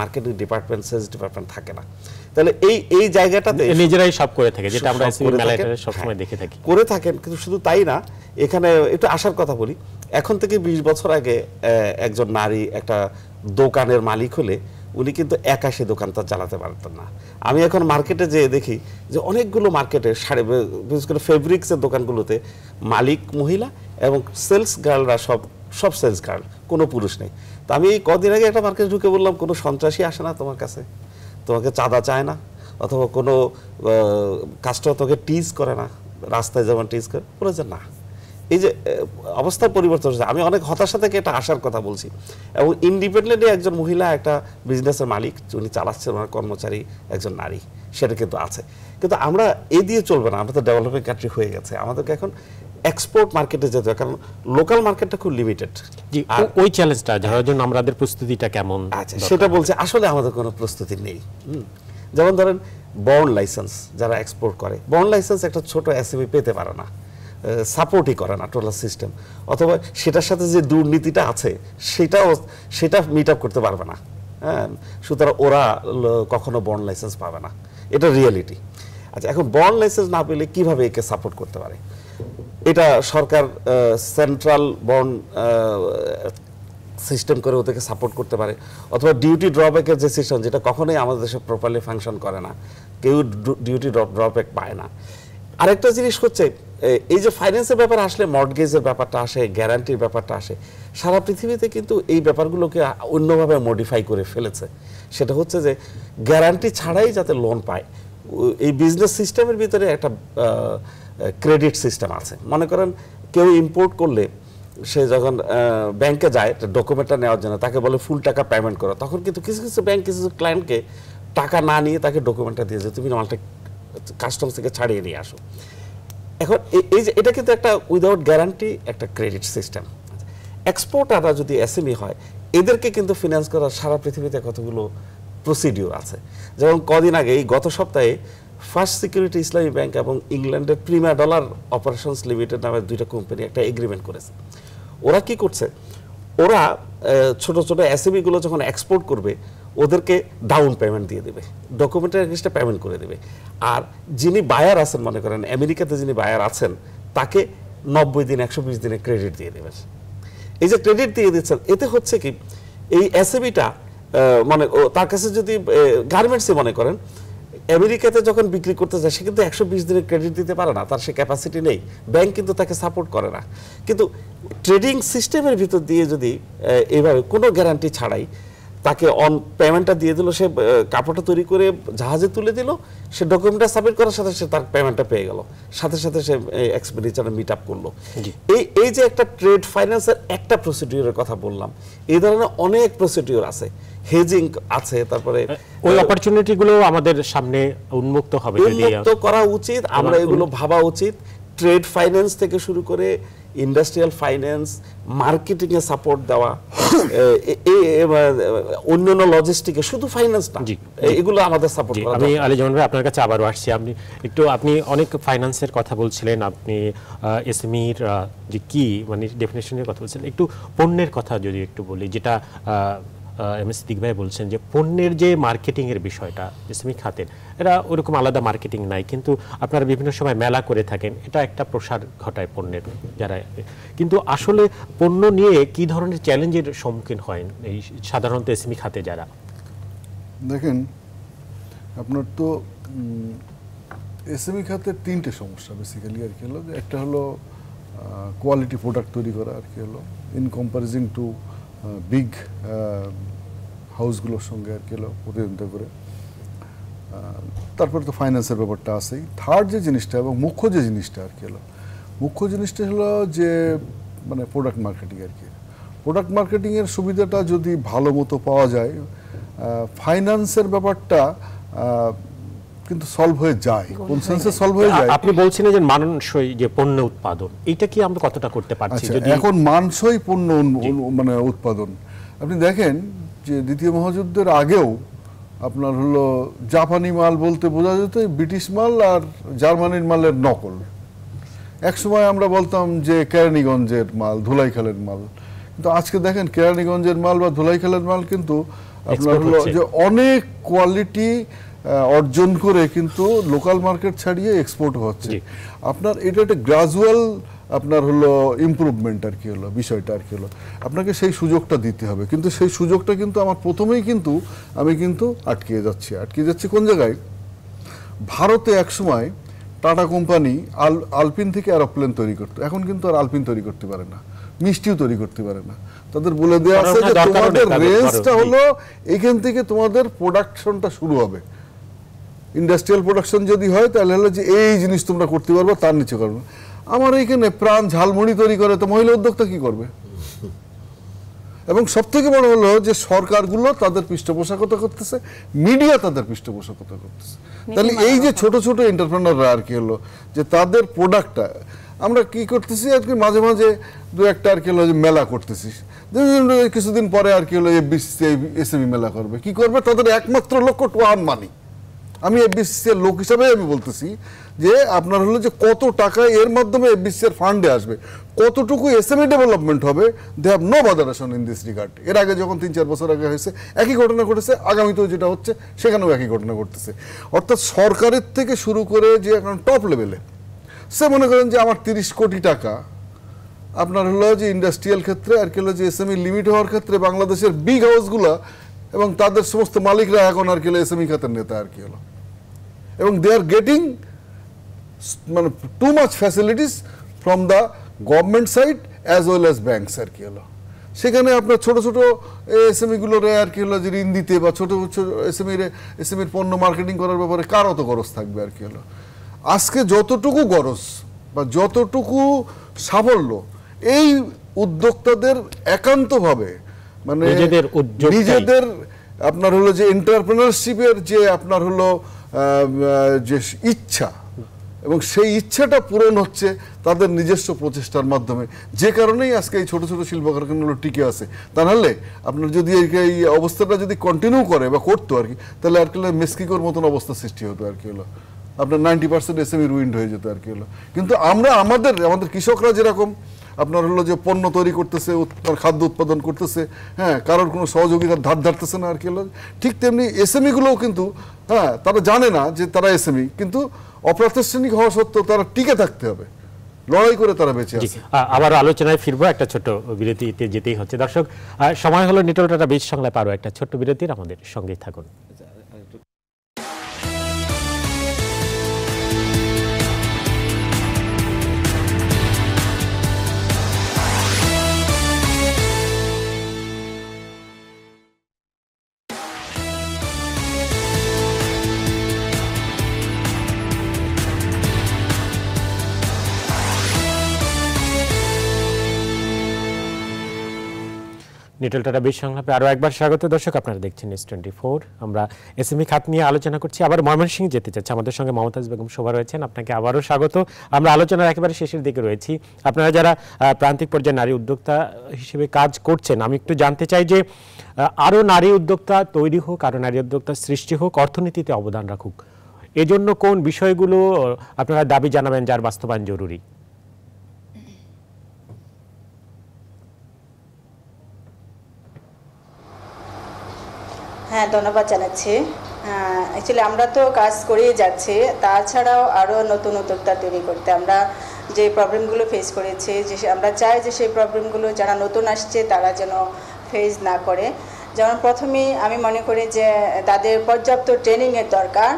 মার্কেটিং ডিপার্টমেন্ট সেলস ডিপার্টমেন্ট থাকে না তাহলে এই এই জায়গাটাতে নিজেরাই সব করে থাকে যেটা আমরা এসএমই সবসময় হ্যাঁ, দেখে থাকি করে থাকেন কিন্তু শুধু তাই না এখানে একটু আসার কথা বলি এখন থেকে ২০ বছর আগে একজন নারী একটা দোকানের মালিক হলে উনি কিন্তু একা সে দোকানটা চালাতে পারতেন না আমি এখন মার্কেটে যেয়ে দেখি যে অনেকগুলো মার্কেটে শাড়ি বিশেষ করে ফেব্রিক্সের দোকানগুলোতে মালিক মহিলা এবং সেলস গার্লরা সব সব সেলস গার্ল কোনো পুরুষ নেই তো আমি এই কদিন আগে একটা মার্কেটে ঢুকে বললাম কোনো সন্ত্রাসী আসে না তোমার কাছে তোমাকে চাঁদা চায় না অথবা কোনো কাস্টমার তোকে টিজ করে না রাস্তায় যেমন টিজ করে বলেছে না এই যে অবস্থার পরিবর্তন হচ্ছে আমি অনেক হতাশা থেকে এটা আসার কথা বলছি এবং ইন্ডিপেন্ডেন্টলি একজন মহিলা একটা বিজনেসের মালিক উনি চালাচ্ছেন ওনার কর্মচারী একজন নারী সেটা কিন্তু আছে কিন্তু আমরা এ দিয়ে চলবে না আমরা তো ডেভেলপিং কান্ট্রি হয়ে গেছে আমাদেরকে এখন এক্সপোর্ট মার্কেটে যেতে হবে কারণ লোকাল মার্কেটটা খুব লিমিটেড আর ওই চ্যালেঞ্জটা ধরার জন্য আমাদের প্রস্তুতিটা কেমন আছে আচ্ছা, সেটা বলছে আসলে আমাদের কোনো প্রস্তুতি নেই যেমন ধরেন বর্ন লাইসেন্স যারা এক্সপোর্ট করে বর্ন লাইসেন্স একটা ছোট এসএমই e পেতে পারে না সাপোর্টই করে না টোটাল সিস্টেম অথবা সেটার সাথে যে দুর্নীতিটা আছে সেটাও সেটা মিট আপ করতে পারবে না হ্যাঁ সুতরাং ওরা কখনো বন্ড লাইসেন্স পাবে না এটা রিয়েলিটি আচ্ছা এখন বন্ড লাইসেন্স না পেলে কিভাবে একে সাপোর্ট করতে পারে এটা সরকার সেন্ট্রাল বন্ড সিস্টেম করে ওদেরকে সাপোর্ট করতে পারে অথবা ডিউটি ড্রব্যাকের যে সিস্টেম যেটা কখনোই আমাদের দেশে প্রপারলি ফাংশন করে না কেউ ডিউটি ড্রব্যাক পায় না আরেকটা জিনিস হচ্ছে এই যে ফাইন্যান্সের ব্যাপার আসলে মর্টগেজের ব্যাপারটা আসে গ্যারান্টির ব্যাপারটা আসে সারা পৃথিবীতে কিন্তু এই ব্যাপারগুলোকে অন্যভাবে মডিফাই করে ফেলেছে সেটা হচ্ছে যে গ্যারান্টি ছাড়াই যাতে লোন পায় এই বিজনেস সিস্টেমের ভিতরে একটা ক্রেডিট সিস্টেম আছে মনে করেন কেউ ইম্পোর্ট করলে সে যখন ব্যাংকে যায় ডকুমেন্টটা নেওয়ার জন্য তাকে বলে ফুল টাকা পেমেন্ট করো তখন কিন্তু কিছু কিছু ব্যাংক কিছু ক্লায়েন্টকে টাকা না নিয়ে তাকে ডকুমেন্টটা দিয়ে যে তুমি মালটা কাস্টমস থেকে ছাড়িয়ে নিয়ে আসো এখন এই যে এটা কিন্তু একটা উইদাউট গ্যারান্টি একটা ক্রেডিট সিস্টেম এক্সপোর্টাররা যদি এসএমই e হয় এদেরকে কিন্তু ফিনান্স করার সারা পৃথিবীতে কতগুলো প্রসিডিওর আছে যেমন কদিন আগে এই গত সপ্তাহে ফার্স্ট সিকিউরিটি ইসলামী ব্যাংক এবং ইংল্যান্ডের প্রিমিয়ার ডলার অপারেশনস লিমিটেড নামের দুইটা কোম্পানি একটা এগ্রিমেন্ট করেছে ওরা কি করছে ওরা ছোট ছোট এসএমইগুলো e যখন এক্সপোর্ট করবে ওদেরকে ডাউন পেমেন্ট দিয়ে দেবে ডকুমেন্টের জিনিসটা পেমেন্ট করে দেবে আর যিনি বায়ার আছেন মনে করেন আমেরিকাতে যিনি বায়ার আছেন তাকে নব্বই দিন একশো বিশ দিনে ক্রেডিট দিয়ে দেবেন এই যে ক্রেডিট দিয়ে দিচ্ছেন এতে হচ্ছে কি এই এসএবিটা মানে তার কাছে যদি গার্মেন্টসই মনে করেন আমেরিকাতে যখন বিক্রি করতে যায় সে কিন্তু একশো বিশ দিনের ক্রেডিট দিতে পারে না তার সে ক্যাপাসিটি নেই ব্যাংক কিন্তু তাকে সাপোর্ট করে না কিন্তু ট্রেডিং সিস্টেমের ভিতর দিয়ে যদি এইভাবে কোনো গ্যারান্টি ছাড়াই তাকে অন পেমেন্টটা দিয়ে দিল সে কাপড়টা তৈরি করে জাহাজে তুলে দিল সে ডকুমেন্টটা সাবমিট করার সাথে সে তার পেমেন্টটা পেয়ে গেল সাথে সাথে সে এক্সপেন্ডিচার মিট আপ করলো এই এই যে একটা ট্রেড ফাইন্যান্সের একটা প্রসিডিউরের কথা বললাম এই ধরনের অনেক প্রসিডিউর আছে হেজিং আছে তারপরে ওই অপরচুনিটিগুলো আমাদের সামনে উন্মুক্ত হবে উন্মুক্ত করা উচিত আমরা এগুলো ভাবা উচিত ট্রেড ফাইন্যান্স থেকে শুরু করে ইন্ডাস্ট্রিয়াল ফাইন্যান্স মার্কেটিংয়ে সাপোর্ট দেওয়া অন্যান্য লজিস্টিকে শুধু ফাইন্যান্স না এগুলো আমাদের সাপোর্ট করা আমি আলী জমান ভাই আপনার কাছে আবারও আসছি আপনি একটু আপনি অনেক ফাইন্যান্সের কথা বলছিলেন আপনি এসএমইর যে কি মানে ডেফিনেশনের কথা বলছিলেন একটু পণ্যের কথা যদি একটু বলি যেটা এম এস সিদ্দিক বলছেন যে পণ্যের যে মার্কেটিংয়ের বিষয়টা রেশমি খাতের এটা ওরকম আলাদা মার্কেটিং নাই কিন্তু আপনারা বিভিন্ন সময় মেলা করে থাকেন এটা একটা প্রসার ঘটায় পণ্যের যারা কিন্তু আসলে পণ্য নিয়ে কি ধরনের চ্যালেঞ্জের সম্মুখীন হয় এই সাধারণত এসমি খাতে যারা দেখেন আপনার তো এসএমই খাতের তিনটে সমস্যা বেসিক্যালি আর কি হলো যে একটা হলো কোয়ালিটি প্রোডাক্ট তৈরি করা আর কি হলো ইন কম্পারিজিং টু বিগ হাউসগুলোর সঙ্গে আর কি প্রতিদ্বন্দ্বিতা করে তারপরে তো ফাইন্যান্সের ব্যাপারটা আছেই থার্ড যে জিনিসটা এবং মুখ্য যে জিনিসটা আর কি হলো মুখ্য জিনিসটা হলো যে মানে প্রোডাক্ট মার্কেটিং আর কি প্রোডাক্ট মার্কেটিংয়ের সুবিধাটা যদি ভালো মতো পাওয়া যায় ফাইন্যান্সের ব্যাপারটা কিন্তু সলভ হয়ে যায় কোন সেন্সে সলভ হয়ে যায় আপনি বলছিলেন যে মানসই যে পণ্য উৎপাদন এটা কি আমরা কতটা করতে পারছি আচ্ছা, যদি এখন মানসই পণ্য মানে উৎপাদন আপনি দেখেন যে দ্বিতীয় মহাযুদ্ধের আগেও আপনার হলো জাপানি মাল বলতে বোঝা যেত ব্রিটিশ মাল আর জার্মানির মালের নকল একসময় আমরা বলতাম যে কেরানীগঞ্জের মাল ধুলাইখালের মাল কিন্তু আজকে দেখেন কেরানীগঞ্জের মাল বা ধুলাইখালের মাল কিন্তু আপনার হলো যে অনেক কোয়ালিটি অর্জন করে কিন্তু লোকাল মার্কেট ছাড়িয়ে এক্সপোর্ট হচ্ছে আপনার এটা একটা গ্রাজুয়াল আপনার হলো ইম্প্রুভমেন্ট আর কি হলো বিষয়টা আর কি হলো আপনাকে সেই সুযোগটা দিতে হবে কিন্তু সেই সুযোগটা কিন্তু আমার প্রথমেই কিন্তু আমি কিন্তু আটকে যাচ্ছি আটকে যাচ্ছি কোন জায়গায় ভারতে একসময় টাটা কোম্পানি আল আলপিন থেকে অ্যারোপ্লেন তৈরি করতো এখন কিন্তু আর আলপিন তৈরি করতে পারে না মিষ্টিও তৈরি করতে পারে না তাদের বলে দেওয়া আছে যে তোমাদের রেঞ্জটা হলো এখান থেকে তোমাদের প্রোডাকশনটা শুরু হবে ইন্ডাস্ট্রিয়াল প্রোডাকশন যদি হয় তাহলে হলো যে এই জিনিস তোমরা করতে পারবো তার নিচে করবে আমার এইখানে প্রাণ ঝালমুড়ি তৈরি করে তো মহিলা উদ্যোক্তা কি করবে এবং সব থেকে বড় হলো যে সরকারগুলো তাদের পৃষ্ঠপোষকতা করতেছে মিডিয়া তাদের পৃষ্ঠপোষকতা করতেছে তাহলে এই যে ছোট ছোট এন্টারপ্রেনাররা আর কি হলো যে তাদের প্রোডাক্টটা আমরা কি করতেছি আর কি মাঝে মাঝে দু একটা আর কি হলো যে মেলা করতেছি কিছুদিন পরে আর কি হলো এফবিসি এসএবি মেলা করবে কি করবে তাদের একমাত্র লক্ষ্য টোয়ান মানি আমি এফবিসিসি এর লোক হিসাবে আমি বলতেছি যে আপনার হলো যে কত টাকা এর মাধ্যমে এফবিসি এর ফান্ডে আসবে কতটুকু এসএমই ডেভেলপমেন্ট e হবে they have no botheration in this regard এর আগে যখন তিন চার বছর আগে হয়েছে একই ঘটনা ঘটেছে আগামীতেও যেটা হচ্ছে সেখানেও একই ঘটনা ঘটতেছে অর্থাৎ সরকারের থেকে শুরু করে যে এখন টপ লেভেলে সে মনে করেন যে আমার তিরিশ কোটি টাকা আপনার হলো যে ইন্ডাস্ট্রিয়াল ক্ষেত্রে আর কি হলো যে এসএমই লিমিট e হওয়ার ক্ষেত্রে বাংলাদেশের বিগ হাউসগুলো এবং তাদের সমস্ত মালিকরা এখন আর কি হলো এসএমই e খাতের নেতা আর কি হলো এবং দে আর গেটিং মানে too much facilities from the government side as well as banks আর কি হলো সেখানে আপনার ছোট ছোট এসএমইগুলোর আর কি হলো যে ঋণ দিতে বা ছোটো ছোটো এসএমইর এসএমইর পণ্য মার্কেটিং করার ব্যাপারে কার অত গরজ থাকবে আর কি হলো আজকে যতটুকু গরজ বা যতটুকু সাফল্য এই উদ্যোক্তাদের একান্তভাবে মানে নিজেদের আপনার হলো যে এন্টারপ্রেনারশিপের যে আপনার হলো যে ইচ্ছা এবং সেই ইচ্ছাটা পূরণ হচ্ছে তাদের নিজস্ব প্রচেষ্টার মাধ্যমে যে কারণেই আজকে এই ছোট ছোট শিল্প কারখানাগুলো টিকে আছে তা নাহলে আপনার যদি এই অবস্থাটা যদি কন্টিনিউ করে বা করতো আর কি তাহলে আর কি মেসকিকোর মতন অবস্থা সৃষ্টি হতো আর কি হলো আপনার নাইনটি পার্সেন্ট এসএমই রুইন্ড হয়ে যেত আর কি হলো কিন্তু আমরা আমাদের আমাদের কৃষকরা যেরকম আপনার হলো যে পণ্য তৈরি করতেছে তার খাদ্য উৎপাদন করতেছে হ্যাঁ কারোর কোনো সহযোগিতার ধার ধারতেছে না আর কি হলো ঠিক তেমনি এসএমইগুলোও e কিন্তু হ্যাঁ তারা জানে না যে তারা এসএমই e, কিন্তু অপ্রাতিষ্ঠানিক হওয়া সত্ত্বেও তারা টিকে থাকতে হবে লড়াই করে তারা বেঁচে আছে আবার আলোচনায় ফিরবো একটা ছোট বিরতিতে যেতেই হচ্ছে দর্শক সময় হলো নিটলটাটা বেশ সংলাপ আরও একটা ছোট্ট বিরতির আমাদের সঙ্গেই থাকুন নিটল টাটা বিশ সংলাপে আরও একবার স্বাগত দর্শক আপনারা দেখছেন এস টোয়েন্টি ফোর আমরা এসএমই খাত নিয়ে আলোচনা করছি আবার ময়মনসিংহ যেতে চাচ্ছি আমাদের সঙ্গে মমতাজ বেগম শোভা রয়েছেন আপনাকে আবারও স্বাগত আমরা আলোচনার একেবারে শেষের দিকে রয়েছি আপনারা যারা প্রান্তিক পর্যায়ে নারী উদ্যোক্তা হিসেবে কাজ করছেন আমি একটু জানতে চাই যে আরও নারী উদ্যোক্তা তৈরি হোক আরও নারী উদ্যোক্তা সৃষ্টি হোক অর্থনীতিতে অবদান রাখুক এজন্য কোন বিষয়গুলো আপনারা দাবি জানাবেন যার বাস্তবায়ন জরুরি হ্যাঁ ধন্যবাদ জানাচ্ছি অ্যাকচুয়ালি আমরা তো কাজ করেই যাচ্ছি তাছাড়াও আরও নতুন উদ্যোক্তা তৈরি করতে আমরা যে প্রবলেমগুলো ফেস করেছি যে আমরা চাই যে সেই প্রবলেমগুলো যারা নতুন আসছে তারা যেন ফেস না করে যেমন প্রথমেই আমি মনে করি যে তাদের পর্যাপ্ত ট্রেনিংয়ের দরকার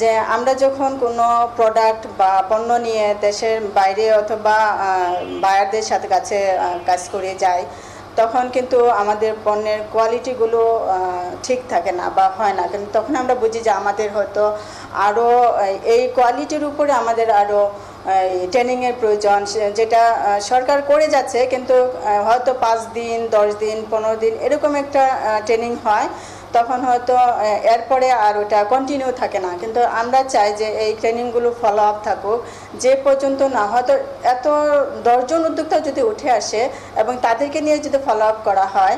যে আমরা যখন কোনো প্রোডাক্ট বা পণ্য নিয়ে দেশের বাইরে অথবা বায়ারদের সাথে কাছে কাজ করে যাই তখন কিন্তু আমাদের পণ্যের কোয়ালিটিগুলো ঠিক থাকে না বা হয় না কিন্তু তখন আমরা বুঝি যে আমাদের হয়তো আরও এই কোয়ালিটির উপরে আমাদের আরও ট্রেনিংয়ের প্রয়োজন যেটা সরকার করে যাচ্ছে কিন্তু হয়তো পাঁচ দিন দশ দিন পনেরো দিন এরকম একটা ট্রেনিং হয় তখন হয়তো এরপরে আর ওটা কন্টিনিউ থাকে না কিন্তু আমরা চাই যে এই ট্রেনিংগুলো ফলো আপ থাকুক যে পর্যন্ত না হয়তো এত দশজন উদ্যোক্তা যদি উঠে আসে এবং তাদেরকে নিয়ে যদি ফলো আপ করা হয়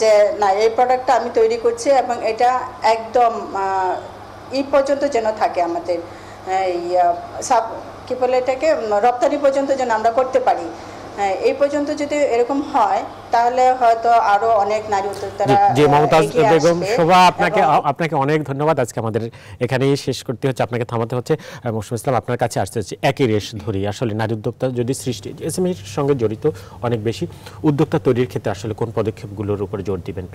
যে না এই প্রোডাক্টটা আমি তৈরি করছি এবং এটা একদম ই পর্যন্ত যেন থাকে আমাদের এই সাপ কী বলে এটাকে রপ্তানি পর্যন্ত যেন আমরা করতে পারি হ্যাঁ, এই পর্যন্ত যদি এরকম হয় তাহলে হয়তো আরো অনেক নারী উদ্যোক্তারা জি মমতাজ বেগম শোভা আপনাকে আপনাকে অনেক ধন্যবাদ আজকে আমাদের এখানেই শেষ করতে হচ্ছে আপনাকে থামাতে হচ্ছে ইসলাম আপনার কাছে আসতে হচ্ছে একই রেশ ধরি আসলে নারী উদ্যোক্তা যদি সৃষ্টি সঙ্গে জড়িত অনেক বেশি উদ্যোক্তা তৈরির ক্ষেত্রে আসলে কোন পদক্ষেপগুলোর উপর জোর দিবেন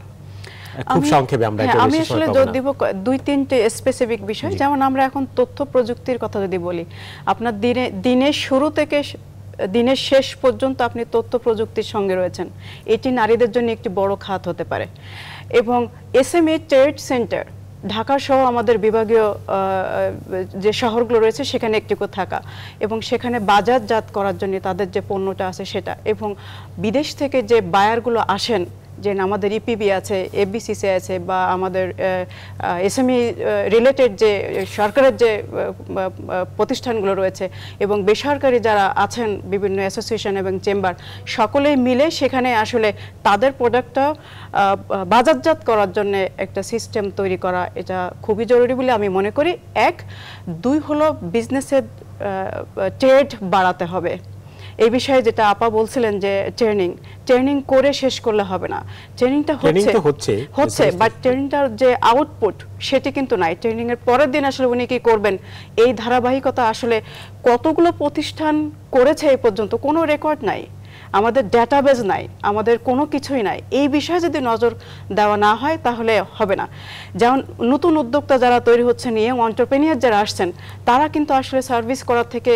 সংক্ষেপে আমরা হ্যাঁ, আমি আসলে জোর দিব দুই তিনটে স্পেসিফিক বিষয় যেমন আমরা এখন তথ্য প্রযুক্তির কথা যদি বলি আপনার দিনে দিনের শুরু থেকে দিনের শেষ পর্যন্ত আপনি তথ্য প্রযুক্তির সঙ্গে রয়েছেন এটি নারীদের জন্য একটি বড় খাত হতে পারে এবং S M E trade centre Dhaka সহ আমাদের বিভাগীয় যে শহরগুলো রয়েছে সেখানে একটি থাকা এবং সেখানে বাজারজাত করার জন্য তাদের যে পণ্যটা আছে সেটা এবং বিদেশ থেকে যে বায়ারগুলো আসেন যে আমাদের ইপিবি e আছে এবিসিসি আছে বা আমাদের এসএমই e, রিলেটেড যে সরকারের যে প্রতিষ্ঠানগুলো রয়েছে এবং বেসরকারি যারা আছেন বিভিন্ন অ্যাসোসিয়েশন এবং চেম্বার সকলে মিলে সেখানে আসলে তাদের প্রোডাক্টটা বাজারজাত করার জন্য একটা সিস্টেম তৈরি করা এটা খুবই জরুরি বলে আমি মনে করি এক দুই হলো বিজনেসের ট্রেড বাড়াতে হবে এই বিষয়ে যেটা আপা বলছিলেন যে ট্রেনিং ট্রেনিং করে শেষ করলে হবে না ট্রেনিংটা হচ্ছে হচ্ছে হচ্ছে বাট ট্রেনিংটার যে আউটপুট সেটি কিন্তু নাই ট্রেনিং এর পরের দিন আসলে উনি কি করবেন এই ধারাবাহিকতা আসলে কতগুলো প্রতিষ্ঠান করেছে এই পর্যন্ত কোনো রেকর্ড নাই আমাদের ডেটাবেজ নাই আমাদের কোনো কিছুই নাই এই বিষয়ে যদি নজর দেওয়া না হয় তাহলে হবে না যেমন নতুন উদ্যোক্তা যারা তৈরি হচ্ছে নিয়ে অন্টারপ্রেনিয়ার যারা আসছেন তারা কিন্তু আসলে সার্ভিস করার থেকে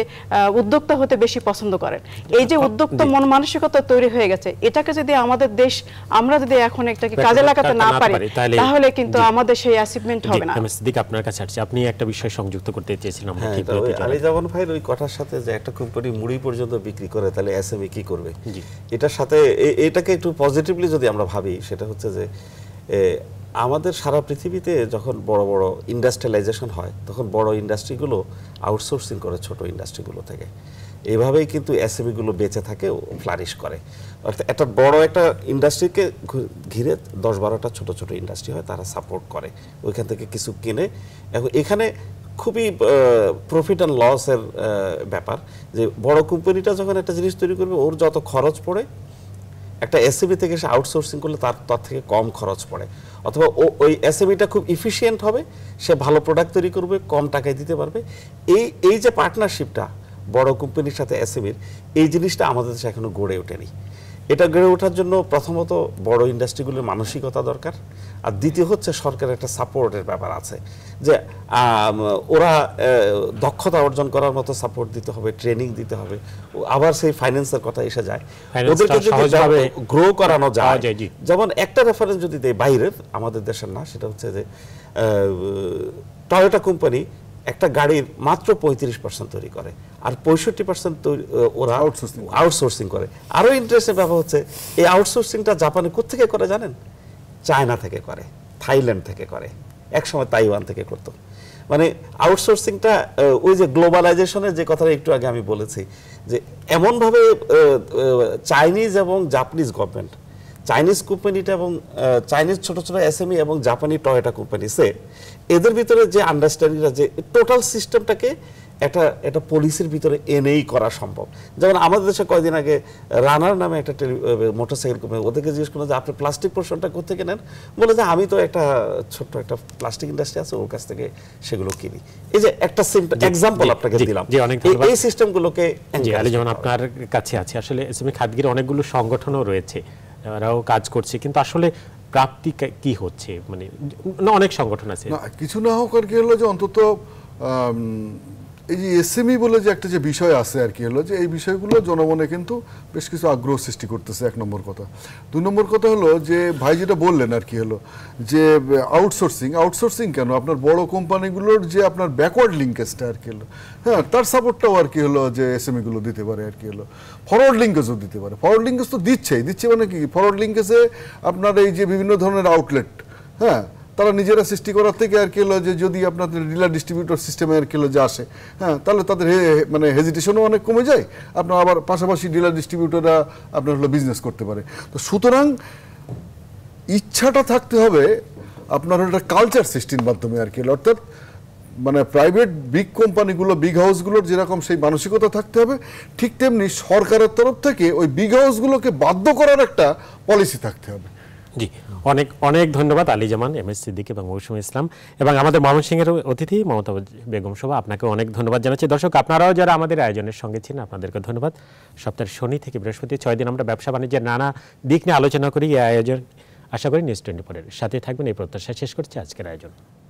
উদ্যোক্তা হতে বেশি পছন্দ করেন এই যে আচ্ছা, উদ্যোক্তা মন মানসিকতা তৈরি হয়ে গেছে এটাকে যদি আমাদের দেশ আমরা যদি এখন এটাকে কাজে লাগাতে না পারি তাহলে কিন্তু আমাদের সেই অ্যাসিভমেন্ট হবে না দিক আপনার কাছে আসছে আপনি একটা বিষয় সংযুক্ত করতে চেয়েছিলাম হ্যাঁ, আলী জামান ভাইয়ের ওই কথার সাথে যে একটা কোম্পানি মুড়ি পর্যন্ত বিক্রি করে তাহলে এসএমই e কি করবে এটার সাথে এটাকে একটু পজিটিভলি যদি আমরা ভাবি সেটা হচ্ছে যে আমাদের সারা পৃথিবীতে যখন বড় বড় ইন্ডাস্ট্রিয়ালাইজেশন হয় তখন বড় ইন্ডাস্ট্রিগুলো আউটসোর্সিং করে ছোট ইন্ডাস্ট্রিগুলো থেকে এভাবেই কিন্তু এসএমইগুলো বেঁচে থাকে ও ফ্লারিশ করে অর্থাৎ একটা বড় একটা ইন্ডাস্ট্রিকে ঘিরে দশ বারোটা ছোট ছোট ইন্ডাস্ট্রি হয় তারা সাপোর্ট করে ওইখান থেকে কিছু কিনে এখন এখানে খুবই প্রফিট অ্যান্ড লসের ব্যাপার যে বড় কোম্পানিটা যখন একটা জিনিস তৈরি করবে ওর যত খরচ পড়ে একটা এসএমই e থেকে সে আউটসোর্সিং করলে তার তার থেকে কম খরচ পড়ে অথবা ও ওই এসএমইটা খুব ইফিসিয়েন্ট হবে সে ভালো প্রোডাক্ট তৈরি করবে কম টাকায় দিতে পারবে এই এই যে পার্টনারশিপটা বড় কোম্পানির সাথে এসএমইর এই জিনিসটা আমাদের দেশে এখনও গড়ে ওঠেনি এটা গড়ে ওঠার জন্য প্রথমত বড় ইন্ডাস্ট্রিগুলোর মানসিকতা দরকার আর দ্বিতীয় হচ্ছে সরকারের একটা সাপোর্টের ব্যাপার আছে যে ওরা দক্ষতা অর্জন করার মতো সাপোর্ট দিতে হবে ট্রেনিং দিতে হবে আবার সেই ফাইন্যান্সের কথা এসে যায় ওদেরকে যদি গ্রো করানো যায় যেমন একটা রেফারেন্স যদি দেয় বাইরের আমাদের দেশের না সেটা হচ্ছে যে টয়োটা কোম্পানি একটা গাড়ির মাত্র পঁয়ত্রিশ পার্সেন্ট তৈরি করে আর পঁয়ষট্টি পার্সেন্ট তৈরি ওরা আউটসোর্সিং আউটসোর্সিং করে আরও ইন্টারেস্টের ব্যাপার হচ্ছে এই আউটসোর্সিংটা জাপানে কোথেকে করে জানেন চায়না থেকে করে থাইল্যান্ড থেকে করে একসময় তাইওয়ান থেকে করতো মানে আউটসোর্সিংটা ওই যে গ্লোবালাইজেশনের যে কথাটা একটু আগে আমি বলেছি যে এমনভাবে চাইনিজ এবং জাপানিজ গভর্নমেন্ট চাইনিজ কোম্পানিটা এবং চাইনিজ ছোট ছোট এসএমই এবং জাপানি টয়েটা কোম্পানি সে এদের ভিতরে যে আন্ডারস্ট্যান্ডিংটা যে টোটাল সিস্টেমটাকে এটা এটা পলিসির ভিতরে এনেই করা সম্ভব যেমন আমাদের দেশে কয়েকদিন আগে রানার নামে একটা মোটরসাইকেল কমে ওদেরকে জিজ্ঞেস করলো যে আপনি প্লাস্টিক পোর্শনটা কোথেকে নেন বলে যে আমি তো একটা ছোট্ট একটা প্লাস্টিক ইন্ডাস্ট্রি আছে ওর কাছ থেকে সেগুলো কিনি এই যে একটা সিম্পল এক্সাম্পল আপনাকে দিলাম এই সিস্টেমগুলোকে যেমন আপনার কাছে আছে আসলে এসএমই খাদগির অনেকগুলো সংগঠনও রয়েছে তারাও কাজ করছে কিন্তু আসলে প্রাপ্তি কি হচ্ছে মানে অনেক সংগঠন আছে কিছু না হোক আর কি হলো যে অন্তত এই যে এসএমই বলে যে একটা যে বিষয় আছে আর কি হলো যে এই বিষয়গুলো জনমনে কিন্তু বেশ কিছু আগ্রহ সৃষ্টি করতেছে এক নম্বর কথা দুই নম্বর কথা হলো যে ভাই যেটা বললেন আর কি হলো যে আউটসোর্সিং আউটসোর্সিং কেন আপনার বড় কোম্পানিগুলোর যে আপনার ব্যাকওয়ার্ড লিঙ্কেজটা আর কি হলো হ্যাঁ তার সাপোর্টটাও আর কি হলো যে এসএমইগুলো দিতে পারে আর কি হলো ফরওয়ার্ড লিঙ্কেজও দিতে পারে ফরওয়ার্ড লিঙ্কেজ তো দিচ্ছেই দিচ্ছে মানে কি ফরওয়ার্ড লিঙ্কেজে আপনার এই যে বিভিন্ন ধরনের আউটলেট হ্যাঁ তারা নিজেরা সৃষ্টি করার থেকে আর কি হলো যে যদি আপনাদের ডিলার ডিস্ট্রিবিউটর সিস্টেমে আর কি হলো যে আসে হ্যাঁ তাহলে তাদের মানে হেজিটেশনও অনেক কমে যায় আপনার আবার পাশাপাশি ডিলার ডিস্ট্রিবিউটররা আপনার হলো বিজনেস করতে পারে তো সুতরাং ইচ্ছাটা থাকতে হবে আপনার একটা কালচার সৃষ্টির মাধ্যমে আর কি অর্থাৎ মানে প্রাইভেট বিগ কোম্পানিগুলো বিগ হাউসগুলোর যেরকম সেই মানসিকতা থাকতে হবে ঠিক তেমনি সরকারের তরফ থেকে ওই বিগ হাউসগুলোকে বাধ্য করার একটা পলিসি থাকতে হবে জি অনেক অনেক ধন্যবাদ আলী জামান এম এস সিদ্দিক এবং মৌসুম ইসলাম এবং আমাদের ময়মনসিংহের অতিথি মমতা বেগম শোভা আপনাকে অনেক ধন্যবাদ জানাচ্ছি দর্শক আপনারাও যারা আমাদের আয়োজনের সঙ্গে ছিলেন আপনাদেরকে ধন্যবাদ সপ্তাহের শনি থেকে বৃহস্পতি ছয় দিন আমরা ব্যবসা বাণিজ্যের নানা দিক নিয়ে আলোচনা করি এই আয়োজন আশা করি নিউজ টোয়েন্টি ফোরের সাথে থাকবেন এই প্রত্যাশা শেষ করছি আজকের আয়োজন